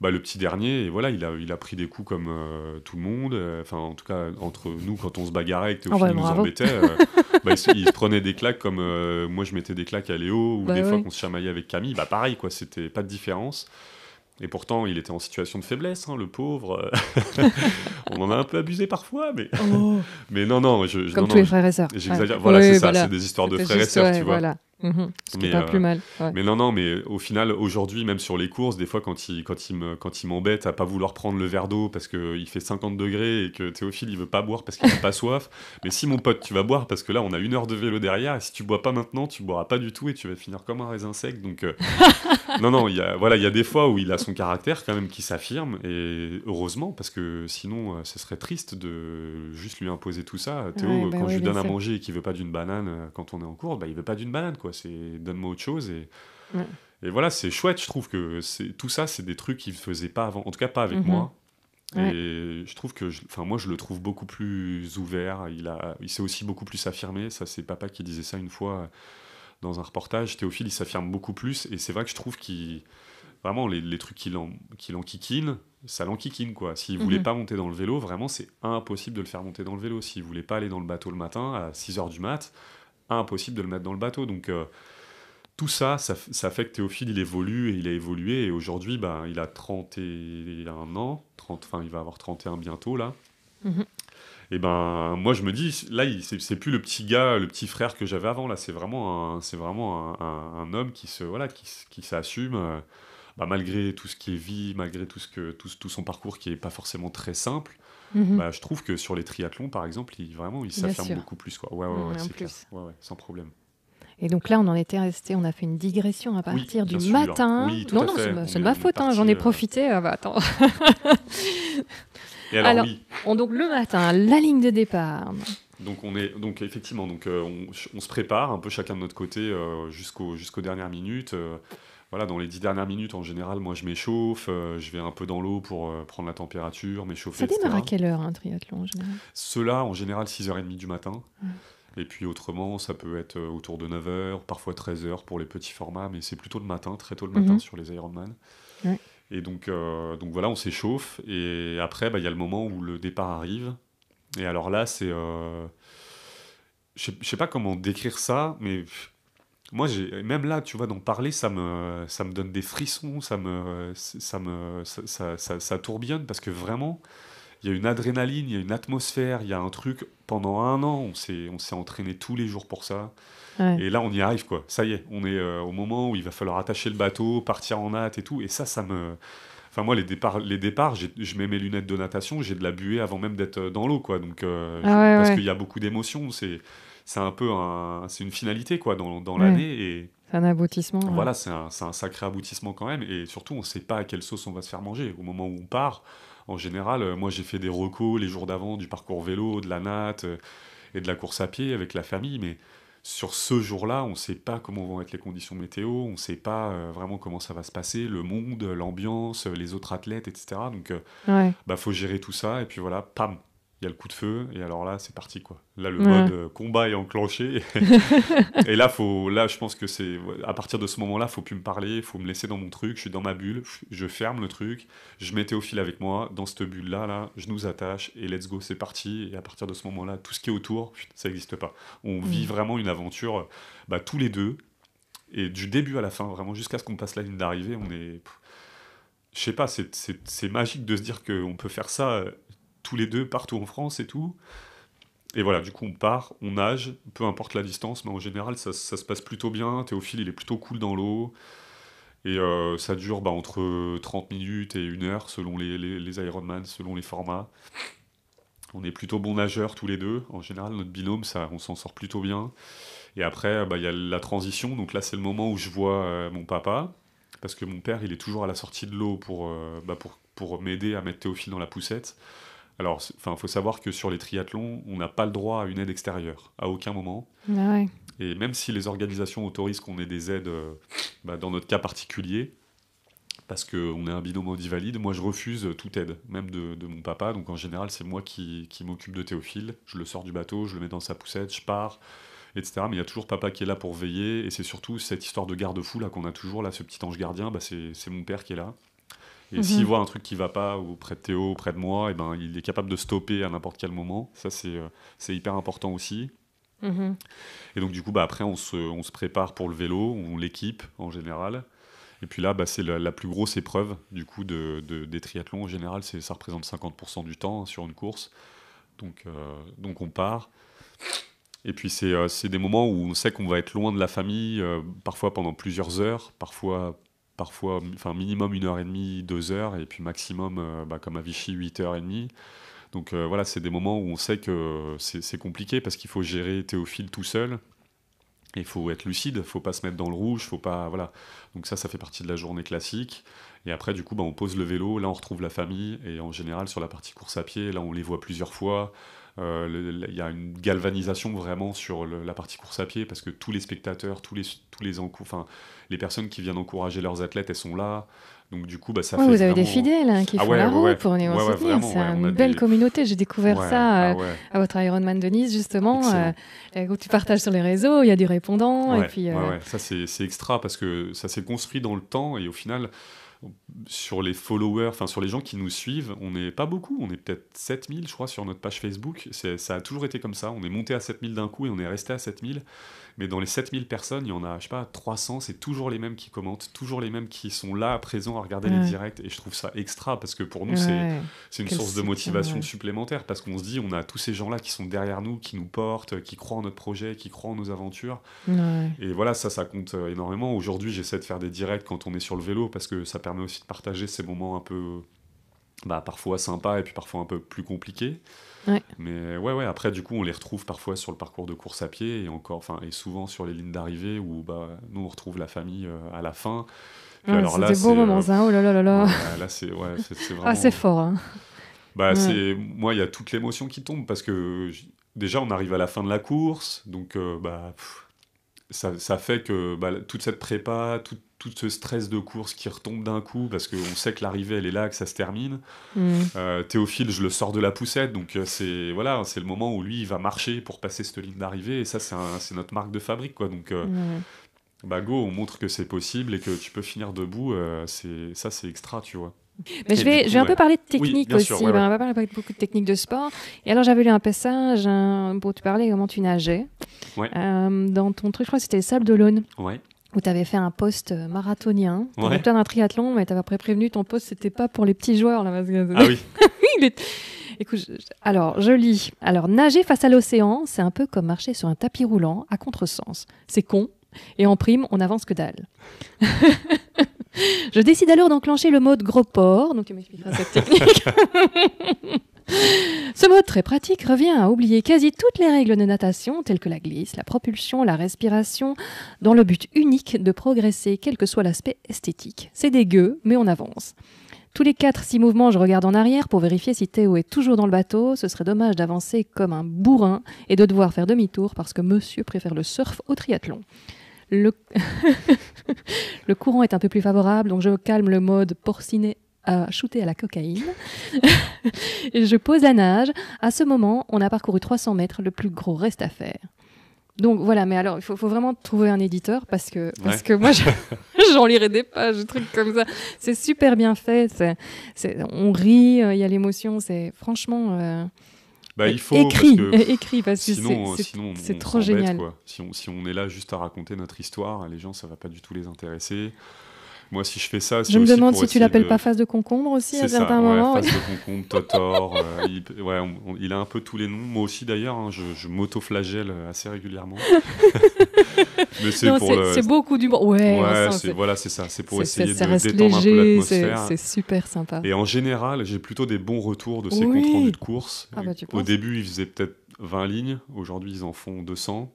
bah, le petit dernier, et voilà, il a, il a pris des coups comme euh, tout le monde. Euh, enfin, en tout cas, entre nous, quand on se bagarrait et que Théophile ah nous embêtait, euh, bah, il, prenait des claques comme moi je mettais des claques à Léo, ou bah des fois qu'on se chamaillait avec Camille. Bah pareil, quoi, c'était pas de différence. Et pourtant, il était en situation de faiblesse, hein, le pauvre. on en a un peu abusé parfois, mais, oh. mais non, non. Je, Comme tous les frères et sœurs. Voilà, c'est ça, c'est des histoires de frères et sœurs, tu vois. Mhm. ce qui mais, pas plus euh, mal. Mais non, non, mais au final, aujourd'hui, même sur les courses, des fois, quand il, quand il m'embête à pas vouloir prendre le verre d'eau parce qu'il fait 50 degrés et que Théophile, il veut pas boire parce qu'il n'a pas soif. Mais si, mon pote, tu vas boire parce que là, on a une heure de vélo derrière et si tu bois pas maintenant, tu boiras pas du tout et tu vas finir comme un raisin sec. Donc, euh, non, non, il voilà, y a des fois où il a son caractère quand même qui s'affirme et heureusement parce que sinon, euh, ce serait triste de juste lui imposer tout ça. Théo, bah quand je lui donne à manger et qu'il veut pas d'une banane quand on est en course bah, il veut pas d'une banane, c'est donne-moi autre chose. Et, et voilà, c'est chouette, je trouve que c'est tout ça, c'est des trucs qu'il ne faisait pas avant, en tout cas pas avec mhm. moi. Et je trouve que, enfin, moi, je le trouve beaucoup plus ouvert. Il, a, il s'est aussi beaucoup plus affirmé. Ça, c'est papa qui disait ça une fois dans un reportage. Théophile, il s'affirme beaucoup plus. Et c'est vrai que je trouve qu'il. Vraiment, les, les trucs qu'il en, ça l'enquiquine, quoi. S'il mhm. voulait pas monter dans le vélo, vraiment, c'est impossible de le faire monter dans le vélo. S'il voulait pas aller dans le bateau le matin à 6 h du mat, impossible de le mettre dans le bateau. Donc euh, tout ça, ça, fait que Théophile, il évolue et il a évolué. Et aujourd'hui, ben, il a 31 ans, 30, enfin, il va avoir 31 bientôt, là. Mhm. Et ben, moi, je me dis, là, c'est plus le petit gars, le petit frère que j'avais avant. Là, c'est vraiment, un, vraiment un, homme qui se, voilà, qui, s'assume. Euh, bah, malgré tout ce qui est vie, malgré tout, ce que, tout, tout son parcours qui n'est pas forcément très simple, Mhm. Bah, je trouve que sur les triathlons, par exemple, il, vraiment, ils s'affirment beaucoup plus. Quoi. Ouais, ouais, ouais, Clair. sans problème. Et donc là, on en était resté, on a fait une digression à partir du matin. Oui, non, non, c'est de ma faute, hein, j'en ai euh, profité. Ah, bah, attends. Et alors, donc le matin, la ligne de départ. Donc on est donc effectivement donc euh, on, se prépare un peu chacun de notre côté euh, jusqu'aux jusqu'aux dernières minutes. Euh, voilà, dans les dix dernières minutes, en général, moi, je m'échauffe, euh, je vais un peu dans l'eau pour euh, prendre la température, m'échauffer. Ça démarre à quelle heure un triathlon en général Cela, en général, 6h30 du matin. Mm. Et puis autrement, ça peut être euh, autour de 9h, parfois 13h pour les petits formats, mais c'est plutôt le matin, très tôt le matin mhm. sur les Ironman. Et donc, voilà, on s'échauffe. Et après, bah, il y a le moment où le départ arrive. Et alors là, c'est. je ne sais pas comment décrire ça, mais moi, même là, tu vois, d'en parler, ça me, ça me donne des frissons, ça me, ça me, ça, ça, ça, tourbillonne parce que vraiment, il y a une adrénaline, il y a une atmosphère, il y a un truc. Pendant un an, on s'est, on s'est entraîné tous les jours pour ça. Et là, on y arrive, quoi. Ça y est, on est euh, au moment où il va falloir attacher le bateau, partir en natte et tout. Et ça, ça me. Enfin, moi, les départs, les départs je mets mes lunettes de natation, j'ai de la buée avant même d'être euh, dans l'eau, quoi. Donc, euh, ah parce qu'il y a beaucoup d'émotions. C'est c'est un peu un, c'est une finalité quoi dans, dans l'année et c'est un aboutissement. Hein. Voilà, c'est un, sacré aboutissement quand même. Et surtout, on ne sait pas à quelle sauce on va se faire manger. Au moment où on part, en général, euh, moi j'ai fait des recos les jours d'avant, du parcours vélo, de la natte euh, et de la course à pied avec la famille. Mais sur ce jour-là, on ne sait pas comment vont être les conditions météo, on ne sait pas euh, vraiment comment ça va se passer, le monde, l'ambiance, les autres athlètes, etc. Donc, il bah, faut gérer tout ça. Et puis voilà, pam, il y a le coup de feu, et alors là, c'est parti, quoi. Là, le mode euh, combat est enclenché. et, là, faut, là, je pense que c'est... À partir de ce moment-là, faut plus me parler, il faut me laisser dans mon truc, je suis dans ma bulle, je ferme le truc, je mettais au fil avec moi, dans cette bulle-là, là, je nous attache, et let's go, c'est parti. Et à partir de ce moment-là, tout ce qui est autour, ça n'existe pas. On mm. vit vraiment une aventure, bah, tous les deux, et du début à la fin, vraiment, jusqu'à ce qu'on passe la ligne d'arrivée, on est... Je sais pas, c'est magique de se dire qu'on peut faire ça les deux partout en France et tout. Et voilà, du coup, on part, on nage, peu importe la distance, mais en général, ça, se passe plutôt bien. Théophile, il est plutôt cool dans l'eau. Et euh, ça dure bah, entre 30 minutes et une heure, selon les, les, Ironman, selon les formats. On est plutôt bons nageurs tous les deux. En général, notre binôme, ça, on s'en sort plutôt bien. Et après, bah, il y a la transition. Donc là, c'est le moment où je vois euh, mon papa. Parce que mon père, il est toujours à la sortie de l'eau pour, euh, bah, pour, pour m'aider à mettre Théophile dans la poussette. Alors, il faut savoir que sur les triathlons, on n'a pas le droit à une aide extérieure, à aucun moment. Ah et même si les organisations autorisent qu'on ait des aides, euh, bah, dans notre cas particulier, parce qu'on est un binôme anti moi je refuse toute aide, même de, mon papa. Donc en général, c'est moi qui, m'occupe de Théophile. Je le sors du bateau, je le mets dans sa poussette, je pars, etc. Mais il y a toujours papa qui est là pour veiller. Et c'est surtout cette histoire de garde-fou là qu'on a toujours, là, ce petit ange gardien, bah, c'est mon père qui est là. Et s'il mhm. voit un truc qui va pas auprès de Théo, auprès de moi, et eh ben, il est capable de stopper à n'importe quel moment. Ça, c'est euh, hyper important aussi. Mhm. Et donc, du coup, bah, après, on se, on se prépare pour le vélo, on l'équipe en général. Et puis là, bah, c'est la, plus grosse épreuve du coup de, des triathlons. En général, ça représente 50% du temps hein, sur une course. Donc, euh, donc on part. Et puis euh, c'est des moments où on sait qu'on va être loin de la famille, parfois pendant plusieurs heures, parfois parfois, enfin minimum une heure et demie, deux heures, et puis maximum, euh, bah, comme à Vichy, huit heures et demie. Donc euh, voilà, c'est des moments où on sait que c'est compliqué parce qu'il faut gérer Théophile tout seul. Il faut être lucide, faut pas se mettre dans le rouge, faut pas voilà. Donc ça, ça fait partie de la journée classique. Et après, du coup, bah, on pose le vélo. Là, on retrouve la famille et en général sur la partie course à pied, là, on les voit plusieurs fois. Euh, il y a une galvanisation vraiment sur la partie course à pied parce que tous les spectateurs, tous les, tous les, enfin, les personnes qui viennent encourager leurs athlètes, elles sont là. Donc du coup, bah, ça Vous avez des fidèles hein, qui ah font la roue pour nous soutenir. C'est une belle communauté. J'ai découvert ça ah euh, à votre Ironman de Nice, justement, euh, où tu partages sur les réseaux, il y a du répondant. et puis, Ça, c'est extra parce que ça s'est construit dans le temps et au final sur les followers, enfin sur les gens qui nous suivent, on n'est pas beaucoup, on est peut-être 7000 je crois sur notre page Facebook, ça a toujours été comme ça, on est monté à 7000 d'un coup et on est resté à 7000 mais dans les 7000 personnes, il y en a, je sais pas, 300, c'est toujours les mêmes qui commentent, toujours les mêmes qui sont là, à présent à regarder les directs, et je trouve ça extra, parce que pour nous, c'est une source de motivation supplémentaire, parce qu'on se dit, on a tous ces gens-là qui sont derrière nous, qui nous portent, qui croient en notre projet, qui croient en nos aventures, et voilà, ça, ça compte euh, énormément. Aujourd'hui, j'essaie de faire des directs quand on est sur le vélo, parce que ça permet aussi de partager ces moments un peu, bah, parfois sympas, et puis parfois un peu plus compliqués. Mais ouais, ouais, après, du coup, on les retrouve parfois sur le parcours de course à pied et encore, enfin, et souvent sur les lignes d'arrivée où bah, nous, on retrouve la famille euh, à la fin. C'est alors là, beau moment, ça. Oh là là là là. là, c'est ouais, vraiment... Ah, c'est fort. Hein. Bah, c'est moi, il y a toute l'émotion qui tombe parce que déjà, on arrive à la fin de la course, donc euh, bah ça, fait que bah, toute cette prépa, tout, ce stress de course qui retombe d'un coup, parce qu'on sait que l'arrivée, elle est là, que ça se termine. Mm. Euh, Théophile, je le sors de la poussette, donc euh, c'est voilà, c'est le moment où lui, il va marcher pour passer cette ligne d'arrivée, et ça, c'est notre marque de fabrique. quoi. Donc, euh, bah, go, on montre que c'est possible et que tu peux finir debout, c'est ça, c'est extra, tu vois. Mais je vais, je vais, un peu parler de technique aussi. On va parler beaucoup de technique de sport. Et alors, j'avais lu un passage pour te parler comment tu nageais. Euh, dans ton truc, je crois que c'était Sable d'Olonne. Ouais. Où tu avais fait un poste euh, marathonien. Tu ouais. plein d'un triathlon, mais tu avais prévenu ton poste, c'était pas pour les petits joueurs. Là, Ah oui. Écoute, alors je lis. Alors nager face à l'océan, c'est un peu comme marcher sur un tapis roulant à contresens. C'est con, et en prime, on avance que dalle. je décide alors d'enclencher le mode gros port donc tu m'expliqueras cette technique, ce mode très pratique revient à oublier quasi toutes les règles de natation, telles que la glisse, la propulsion, la respiration, dans le but unique de progresser, quel que soit l'aspect esthétique. C'est dégueu, mais on avance. Tous les 4-6 mouvements, je regarde en arrière pour vérifier si Théo est toujours dans le bateau. Ce serait dommage d'avancer comme un bourrin et de devoir faire demi-tour parce que monsieur préfère le surf au triathlon. Le... courant est un peu plus favorable, donc je calme le mode porciné à shooter à la cocaïne. je pose à nage. À ce moment, on a parcouru 300 mètres. Le plus gros reste à faire. Donc voilà, mais alors il faut, vraiment trouver un éditeur parce que parce que moi j'en lirai des pages, des trucs comme ça. C'est super bien fait, on rit, euh, il y a l'émotion, c'est franchement. Euh, bah, il faut écrit, parce que, écrit c'est trop génial. Si, on, si on est là juste à raconter notre histoire, les gens ça va pas du tout les intéresser. Moi, si je fais ça, je me demande si tu l'appelles pas face de concombre aussi à certains moments. face de concombre, Totor. Euh, il, a un peu tous les noms. Moi aussi, d'ailleurs, hein, je, je assez régulièrement. c'est beaucoup du bon. Ouais, voilà, c'est ça. C'est pour essayer de détendre un peu l'atmosphère. C'est super sympa. Et en général, j'ai plutôt des bons retours de ces comptes rendus de course. Ah, bah, Au début, ils faisaient peut-être 20 lignes. Aujourd'hui, ils en font 200.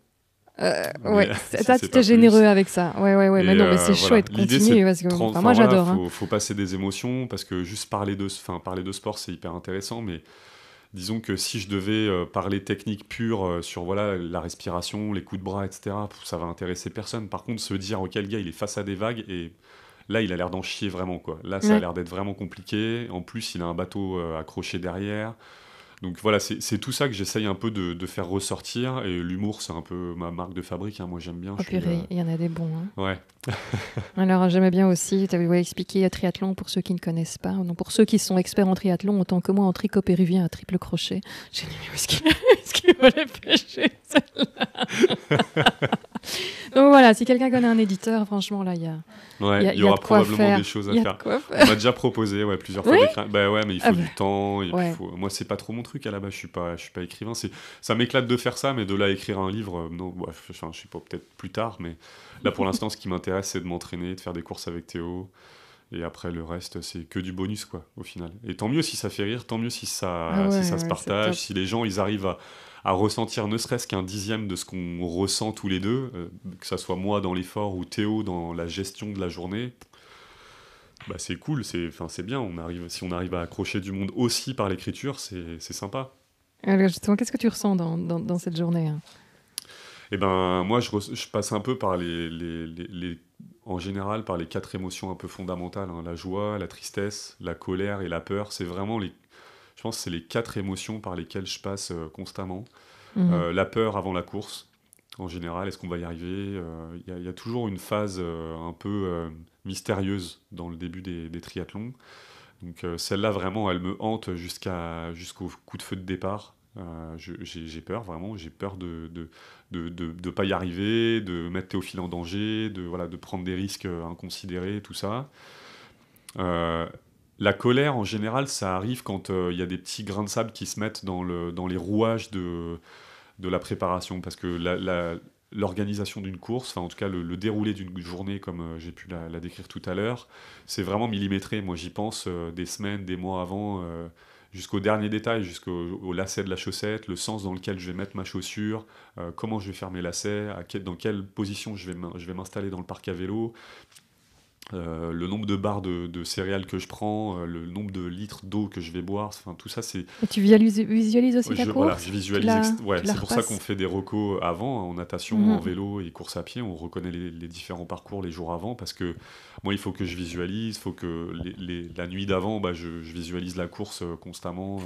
Euh, ah, ouais, ça, tu t'es généreux avec ça. Ouais, ouais, ouais. mais non, mais c'est chaud euh, chouette. Voilà. parce que moi j'adore. Hein. faut, passer des émotions parce que juste parler de, enfin, parler de sport c'est hyper intéressant, mais disons que si je devais euh, parler technique pure sur voilà la respiration, les coups de bras, etc., ça va intéresser personne. Par contre, se dire ok le gars il est face à des vagues et là il a l'air d'en chier vraiment quoi. Là ça a l'air d'être vraiment compliqué. En plus il a un bateau accroché derrière. Donc voilà, c'est tout ça que j'essaye un peu de, faire ressortir. Et l'humour, c'est un peu ma marque de fabrique. Hein. Moi, j'aime bien. Oh, il y en a des bons. Hein. Ouais. Alors, j'aimais bien aussi, tu avais à triathlon pour ceux qui ne connaissent pas. Non, pour ceux qui sont experts en triathlon, autant que moi en tricot péruvien à triple crochet. J'ai dit, mais où est-ce qu'il pêcher, celle-là donc voilà, si quelqu'un connaît un éditeur, franchement, là, il y a. y, aura probablement des choses à faire. On m'a déjà proposé ouais, plusieurs fois Bah ouais, mais il faut ah du temps. Moi, c'est pas trop mon truc à la base, je suis pas, je suis pas écrivain. Ça m'éclate de faire ça, mais de là écrire un livre, euh, non, je, je sais pas, peut-être plus tard, mais là pour l'instant, ce qui m'intéresse, c'est de m'entraîner, de faire des courses avec Théo. Et après, le reste, c'est que du bonus, quoi, au final. Et tant mieux si ça fait rire, tant mieux si ça, ah si ça se partage, si les gens, ils arrivent à, à ressentir ne serait-ce qu'un dixième de ce qu'on ressent tous les deux, euh, que ça soit moi dans l'effort ou Théo dans la gestion de la journée, bah c'est cool, c'est bien. On arrive, si on arrive à accrocher du monde aussi par l'écriture, c'est sympa. Alors justement, qu'est-ce que tu ressens dans, dans, cette journée hein eh ben, moi, je, passe un peu par les, les, les, en général, par les quatre émotions un peu fondamentales hein, la joie, la tristesse, la colère et la peur. C'est vraiment les je pense que c'est les quatre émotions par lesquelles je passe euh, constamment. Mhm. Euh, la peur avant la course, en général, est-ce qu'on va y arriver euh, Il y, a toujours une phase un peu mystérieuse dans le début des, triathlons. Donc celle-là, vraiment, elle me hante jusqu'à, jusqu'au coup de feu de départ. j'ai, peur vraiment, j'ai peur de ne de, de, de, pas y arriver, de mettre Théophile en danger, de, voilà, de prendre des risques inconsidérés, tout ça. Euh, la colère, en général, ça arrive quand euh, il y a des petits grains de sable qui se mettent dans, le, dans les rouages de, de la préparation. Parce que l'organisation d'une course, enfin en tout cas le, déroulé d'une journée, comme euh, j'ai pu la, décrire tout à l'heure, c'est vraiment millimétré. Moi, j'y pense euh, des semaines, des mois avant, jusqu'au dernier détail, jusqu'au lacet de la chaussette, le sens dans lequel je vais mettre ma chaussure, comment je vais fermer mes lacets, à dans quelle position je vais m'installer dans le parc à vélo, euh, le nombre de barres de, céréales que je prends, euh, le nombre de litres d'eau que je vais boire, enfin tout ça c'est. Et tu visualises, aussi ta course. je visualise. ouais, c'est pour ça qu'on fait des recos avant hein, en natation, en mhm. vélo et course à pied. On reconnaît les, différents parcours les jours avant parce que moi il faut que je visualise, faut que la nuit d'avant, bah, je, visualise la course euh, constamment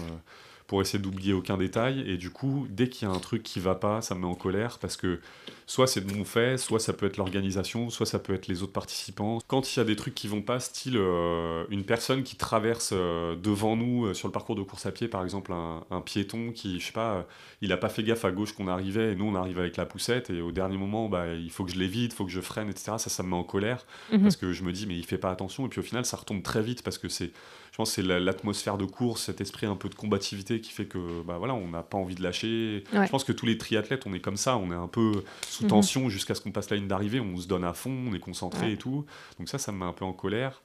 pour essayer d'oublier aucun détail. Et du coup, dès qu'il y a un truc qui va pas, ça me met en colère parce que soit c'est de mon fait, soit ça peut être l'organisation, soit ça peut être les autres participants. Quand il y a des trucs qui vont pas, style euh, une personne qui traverse euh, devant nous euh, sur le parcours de course à pied, par exemple, un, piéton qui, je sais pas, il a pas fait gaffe à gauche qu'on arrivait et nous on arrive avec la poussette et au dernier moment, bah, il faut que je l'évite, il faut que je freine, etc. Ça, ça me met en colère mhm. parce que je me dis, mais il fait pas attention. Et puis au final, ça retombe très vite parce que c'est je pense que c'est l'atmosphère de course, cet esprit un peu de combativité qui fait que bah voilà, on n'a pas envie de lâcher. Je pense que tous les triathlètes, on est comme ça, on est un peu sous mhm. tension jusqu'à ce qu'on passe la ligne d'arrivée, on se donne à fond, on est concentré et tout. Donc ça, ça me met un peu en colère.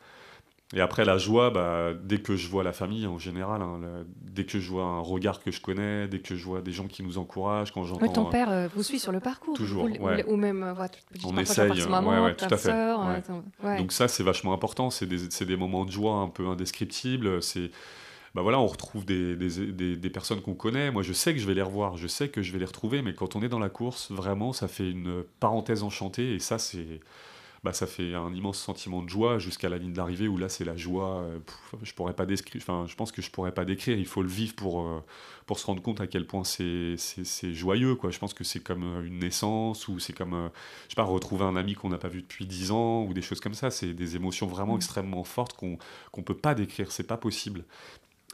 Et après, la joie, bah, dès que je vois la famille en général, hein, dès que je vois un regard que je connais, dès que je vois des gens qui nous encouragent, quand j'entends. Mais ton euh, père euh, vous suit sur le parcours. Toujours. Ou, ou même, euh, on essaye. Hein. ouais, tout à fait. Donc, ça, c'est vachement important. C'est des, des, moments de joie un peu indescriptibles. C'est. Bah voilà, on retrouve des, des, des personnes qu'on connaît. Moi, je sais que je vais les revoir, je sais que je vais les retrouver, mais quand on est dans la course, vraiment, ça fait une parenthèse enchantée. Et ça, c'est, bah, ça fait un immense sentiment de joie jusqu'à la ligne d'arrivée où là c'est la joie, euh, je pourrais pas décrire, enfin je pense que je pourrais pas décrire, il faut le vivre pour, euh, pour se rendre compte à quel point c'est joyeux, quoi. je pense que c'est comme euh, une naissance ou c'est comme, je sais pas, retrouver un ami qu'on n'a pas vu depuis dix ans ou des choses comme ça, c'est des émotions vraiment mmh. extrêmement fortes qu'on peut pas décrire, c'est pas possible.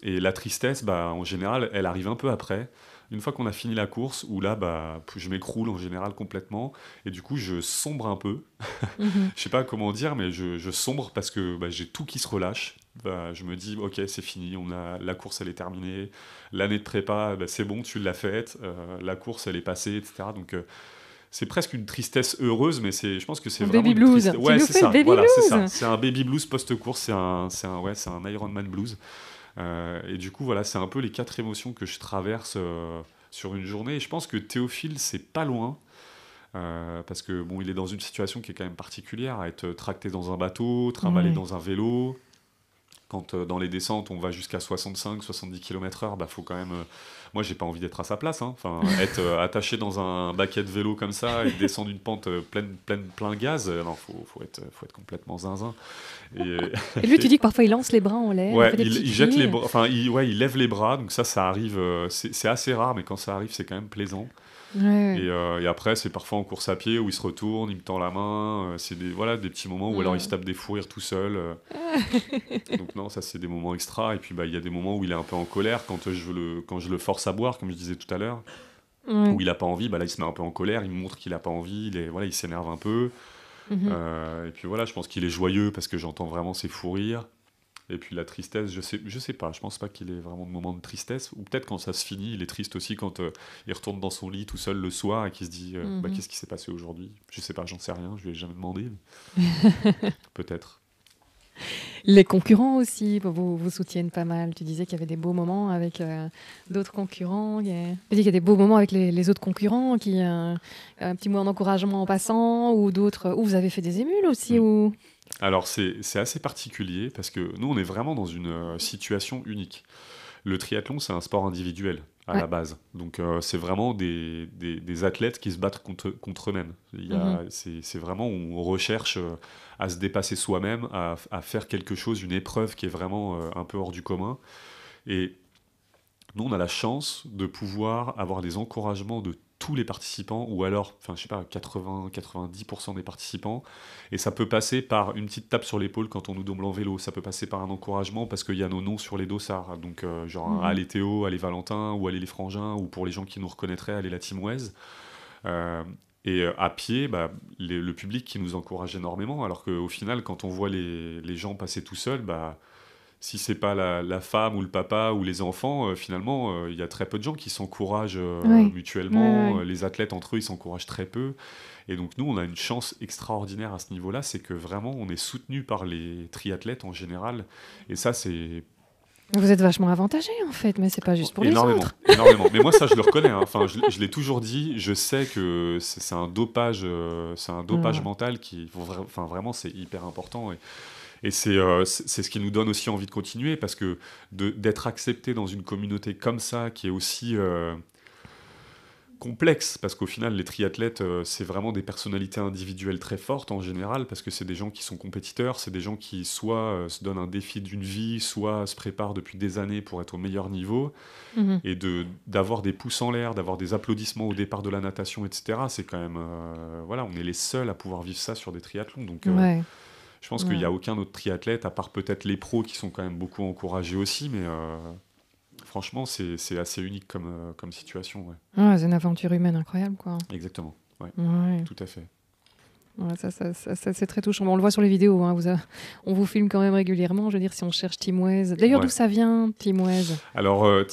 Et la tristesse, bah, en général, elle arrive un peu après. Une fois qu'on a fini la course, où là, bah, je m'écroule en général complètement, et du coup, je sombre un peu. Mhm. Je sais pas comment dire, mais je, je sombre parce que bah, j'ai tout qui se relâche. Bah, je me dis, ok, c'est fini, on a, la course, elle est terminée. L'année de prépa, bah, c'est bon, tu l'as faite. Euh, la course, elle est passée, etc. Donc, euh, c'est presque une tristesse heureuse, mais c'est, je pense que c'est vraiment baby blues. Une ouais, c'est ça. c'est C'est un baby blues post-course, c'est un, c'est un, ouais, c'est un Ironman blues. Euh, et du coup, voilà, c'est un peu les quatre émotions que je traverse euh, sur une journée. Et je pense que Théophile, c'est pas loin. Euh, parce que bon, il est dans une situation qui est quand même particulière, à être tracté dans un bateau, trimballé dans un vélo, quand euh, dans les descentes on va jusqu'à 65, 70 km/h, bah faut quand même. Euh, moi j'ai pas envie d'être à sa place, hein. enfin être euh, attaché dans un baquet de vélo comme ça et descendre une pente pleine, pleine, plein gaz, non faut, faut être, faut être complètement zinzin. Et, lui tu dis que parfois il lance les bras en l'air, ouais, il, jette les bras, enfin ouais il lève les bras, donc ça ça arrive, c'est assez rare mais quand ça arrive c'est quand même plaisant. Euh, et, après, c'est parfois en course à pied où il se retourne, il me tend la main. Euh, c'est des, voilà, des petits moments où alors il se mm. tape des fous rires tout seul. Euh. Donc, non, ça, c'est des moments extra. Et puis, bah, il y a des moments où il est un peu en colère quand je, le, quand je le force à boire, comme je disais tout à l'heure. Où il n'a pas envie, bah, là, il se met un peu en colère, il montre qu'il n'a pas envie, il, voilà, il s'énerve un peu. Mm-hmm. et puis voilà, je pense qu'il est joyeux parce que j'entends vraiment ses fous rires. Et puis la tristesse, je sais, je sais pas, je pense pas qu'il ait vraiment de moment de tristesse. Ou peut-être quand ça se finit, il est triste aussi quand euh, il retourne dans son lit tout seul le soir et qu'il se dit euh, bah, mhm. Qu'est-ce qui s'est passé aujourd'hui Je sais pas, j'en sais rien, je lui ai jamais demandé. peut-être. Les concurrents aussi vous, vous, soutiennent pas mal. Tu disais qu'il y avait des beaux moments avec euh, d'autres concurrents. Tu dis qu'il y a des beaux moments avec les, autres concurrents, qui, un petit mot d'encouragement en, passant, ou d'autres. où vous avez fait des émules aussi, mm. ou. Alors c'est assez particulier parce que nous, on est vraiment dans une euh, situation unique. Le triathlon, c'est un sport individuel à la base. Donc euh, c'est vraiment des, athlètes qui se battent contre, contre eux-mêmes. Mhm. C'est vraiment, on recherche euh, à se dépasser soi-même, à, faire quelque chose, une épreuve qui est vraiment un peu hors du commun. Et nous, on a la chance de pouvoir avoir des encouragements de tous les participants, ou alors, enfin, je sais pas, 80-90% des participants. Et ça peut passer par une petite tape sur l'épaule quand on nous domble en vélo. Ça peut passer par un encouragement parce qu'il y a nos noms sur les dossards. Donc, euh, genre, mhm. allez Théo, allez Valentin, ou allez les Frangins, ou pour les gens qui nous reconnaîtraient, allez la Timouaise. Euh, et euh, à pied, bah, le public qui nous encourage énormément, alors qu'au final, quand on voit les, les gens passer tout seuls, bah, si c'est pas la, femme ou le papa ou les enfants, euh, finalement, euh, il y a très peu de gens qui s'encouragent euh, mutuellement. Les athlètes entre eux, ils s'encouragent très peu. Et donc nous, on a une chance extraordinaire à ce niveau-là, c'est que vraiment, on est soutenu par les triathlètes en général. Et ça, c'est vous êtes vachement avantagé en fait, mais c'est pas juste pour les autres. Énormément. Mais moi ça je le reconnais. Hein. Enfin, je, l'ai toujours dit. Je sais que c'est un dopage, c'est un dopage mm. mental qui, enfin vraiment c'est hyper important. Et et euh, c'est ce qui nous donne aussi envie de continuer, parce que d'être accepté dans une communauté comme ça, qui est aussi euh, complexe, parce qu'au final, les triathlètes, euh, c'est vraiment des personnalités individuelles très fortes en général, parce que c'est des gens qui sont compétiteurs, c'est des gens qui soit se donnent un défi d'une vie, soit se préparent depuis des années pour être au meilleur niveau. Mm-hmm. et Et d'avoir des pouces en l'air, d'avoir des applaudissements au départ de la natation, etc., c'est quand même... voilà, on est les seuls à pouvoir vivre ça sur des triathlons. Donc, je pense qu'il n'y a aucun autre triathlète, à part peut-être les pros qui sont quand même beaucoup encouragés aussi, mais euh, franchement, c'est assez unique comme, euh, comme situation. Ouais. c'est une aventure humaine incroyable, quoi. Exactement, ouais. tout à fait ça, c'est très touchant. on le voit sur les vidéos. Hein, on vous filme quand même régulièrement. Je veux dire, si on cherche Timoise. D'ailleurs, d'où ça vient, Timoise Alors, euh,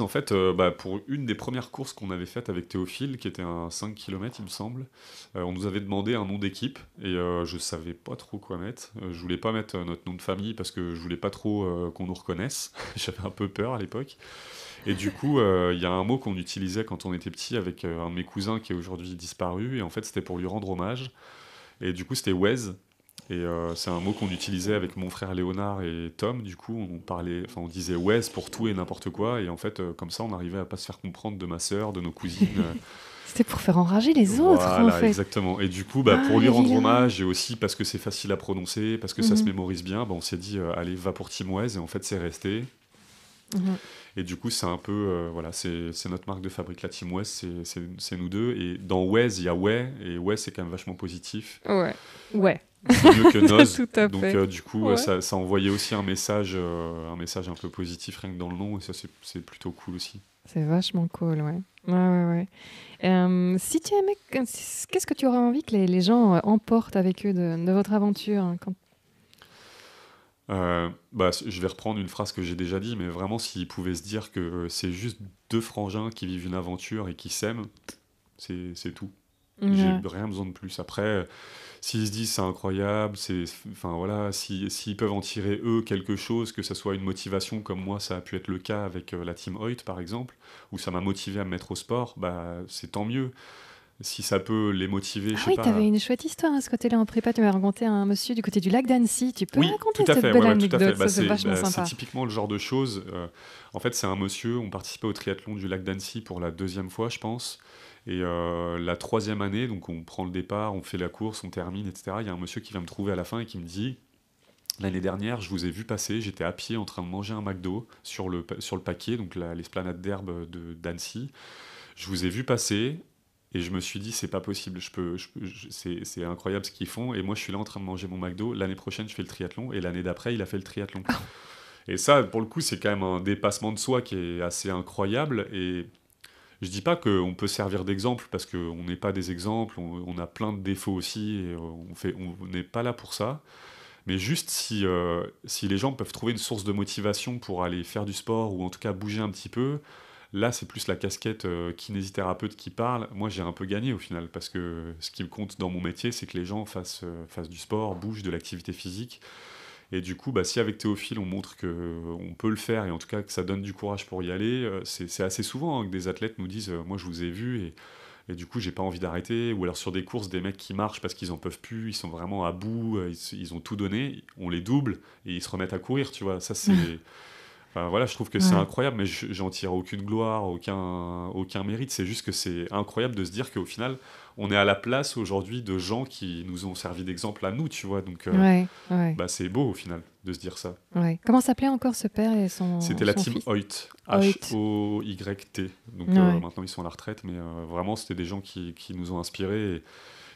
en fait, euh, bah, pour une des premières courses qu'on avait faites avec Théophile, qui était un 5 km, il me semble, euh, on nous avait demandé un nom d'équipe et je savais pas trop quoi mettre. je voulais pas mettre notre nom de famille parce que je voulais pas trop qu'on nous reconnaisse. J'avais un peu peur à l'époque. Et du coup, il y a un mot qu'on utilisait quand on était petit avec un de mes cousins qui est aujourd'hui disparu. Et en fait, c'était pour lui rendre hommage. Et du coup, c'était Wes Et euh, c'est un mot qu'on utilisait avec mon frère Léonard et Tom. Du coup, on parlait, enfin, on disait Wes pour tout et n'importe quoi. Et en fait, euh, comme ça, on arrivait à pas se faire comprendre de ma sœur, de nos cousines. Euh. C'était pour faire enrager les autres. en fait. exactement. Et du coup, bah, ah, pour lui rendre hommage et aussi parce que c'est facile à prononcer, parce que ça se mhm. mémorise bien, bah, on s'est dit, allez, va pour Tim Wes. Et en fait, c'est resté. Mhm. Et du coup, c'est un peu, euh, voilà, c'est notre marque de fabrique, la Team West, c'est nous deux. Et dans Wes, il y a Ouais, et Ouais, c'est quand même vachement positif. Ouais. Ouais. C'est mieux que Donc, euh, du coup, euh, ça, ça, envoyait aussi un message, un message un peu positif rien que dans le nom, et ça, c'est plutôt cool aussi. C'est vachement cool, ouais. Ouais, ouais, ouais. si tu aimais, qu'est-ce que tu aurais envie que les, gens emportent avec eux de, votre aventure hein, euh, bah, je vais reprendre une phrase que j'ai déjà dit, mais vraiment, s'ils pouvaient se dire que euh, c'est juste deux frangins qui vivent une aventure et qui s'aiment, c'est tout. Mm-hmm. J'ai rien besoin de plus. Après, euh, s'ils se disent c'est incroyable, c'est, enfin voilà, s'ils peuvent en tirer eux quelque chose, que ce soit une motivation comme moi, ça a pu être le cas avec la team Hoyt par exemple, où ça m'a motivé à me mettre au sport, bah c'est tant mieux si ça peut les motiver. Ah je oui, tu avais une chouette histoire à hein, ce côté-là en prépa. Tu m'as raconté un monsieur du côté du lac d'Annecy. Tu peux raconter cette belle ouais, anecdote à bah, bah, C'est typiquement le genre de choses. Euh, en fait, c'est un monsieur, on participait au triathlon du lac d'Annecy pour la deuxième fois, je pense. Et euh, la troisième année, donc on prend le départ, on fait la course, on termine, etc. Il y a un monsieur qui vient me trouver à la fin et qui me dit L'année dernière, je vous ai vu passer, j'étais à pied en train de manger un McDo sur le, sur le paquet, donc l'esplanade d'herbe d'Annecy. Je vous ai vu passer, et je me suis dit, c'est pas possible, je peux, c'est, incroyable ce qu'ils font. Et moi, je suis là en train de manger mon McDo. L'année prochaine, je fais le triathlon. Et l'année d'après, il a fait le triathlon. et ça, pour le coup, c'est quand même un dépassement de soi qui est assez incroyable. Et je dis pas qu'on peut servir d'exemple parce qu'on n'est pas des exemples. On, a plein de défauts aussi. Et euh, on fait, on n'est pas là pour ça. Mais juste si, euh, si les gens peuvent trouver une source de motivation pour aller faire du sport ou en tout cas bouger un petit peu, Là, c'est plus la casquette euh, kinésithérapeute qui parle. Moi, j'ai un peu gagné au final, parce que ce qui me compte dans mon métier, c'est que les gens euh, fassent, du sport, bougent de l'activité physique. Et du coup, bah, si avec Théophile, on montre qu'on euh, peut le faire, et en tout cas que ça donne du courage pour y aller, c'est assez souvent hein, que des athlètes nous disent Moi, je vous ai vu, et, du coup, j'ai pas envie d'arrêter. Ou alors sur des courses, des mecs qui marchent parce qu'ils en peuvent plus, ils sont vraiment à bout, ils, ils, ont tout donné, on les double, et ils se remettent à courir, tu vois. Ça, c'est. voilà, je trouve que c'est incroyable, mais j'en tire aucune gloire, aucun, aucun mérite. C'est juste que c'est incroyable de se dire qu'au final, on est à la place aujourd'hui de gens qui nous ont servi d'exemple à nous, tu vois. Donc, euh, bah, c'est beau au final de se dire ça. Comment s'appelait encore ce père et son C'était la team Hoyt, H-O-Y-T. Donc euh, maintenant, ils sont à la retraite, mais euh, vraiment, c'était des gens qui, nous ont inspirés.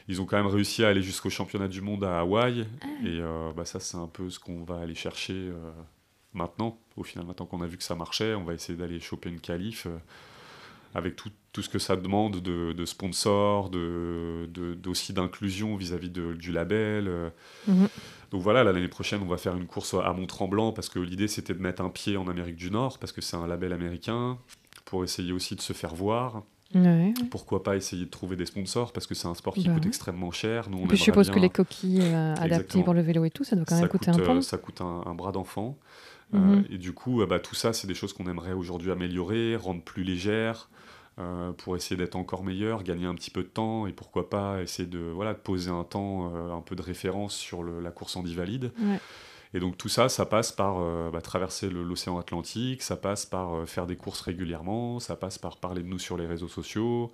ils ont quand même réussi à aller jusqu'au championnat du monde à Hawaï. Ah. Et bah, ça, c'est un peu ce qu'on va aller chercher maintenant. Au final, maintenant qu'on a vu que ça marchait, on va essayer d'aller choper une qualif euh, avec tout, tout, ce que ça demande de, sponsors, de, de, aussi d'inclusion vis-à-vis du label. Euh. Mhm. Donc voilà, l'année prochaine, on va faire une course à Mont-Tremblant parce que l'idée c'était de mettre un pied en Amérique du Nord parce que c'est un label américain pour essayer aussi de se faire voir. Pourquoi pas essayer de trouver des sponsors parce que c'est un sport qui bah coûte extrêmement cher. Nous, je suppose que les coquilles euh, adaptées pour le vélo et tout, ça doit quand même ça coûter coûte, un peu ça coûte un bras d'enfant. Euh, mhm. et du coup, euh, bah, tout ça, c'est des choses qu'on aimerait aujourd'hui améliorer, rendre plus légères. Euh, pour essayer d'être encore meilleur, gagner un petit peu de temps et pourquoi pas essayer de poser un temps, un peu de référence sur la course en divalide Et donc tout ça, ça passe par bah, traverser l'océan Atlantique, ça passe par faire des courses régulièrement, ça passe par parler de nous sur les réseaux sociaux.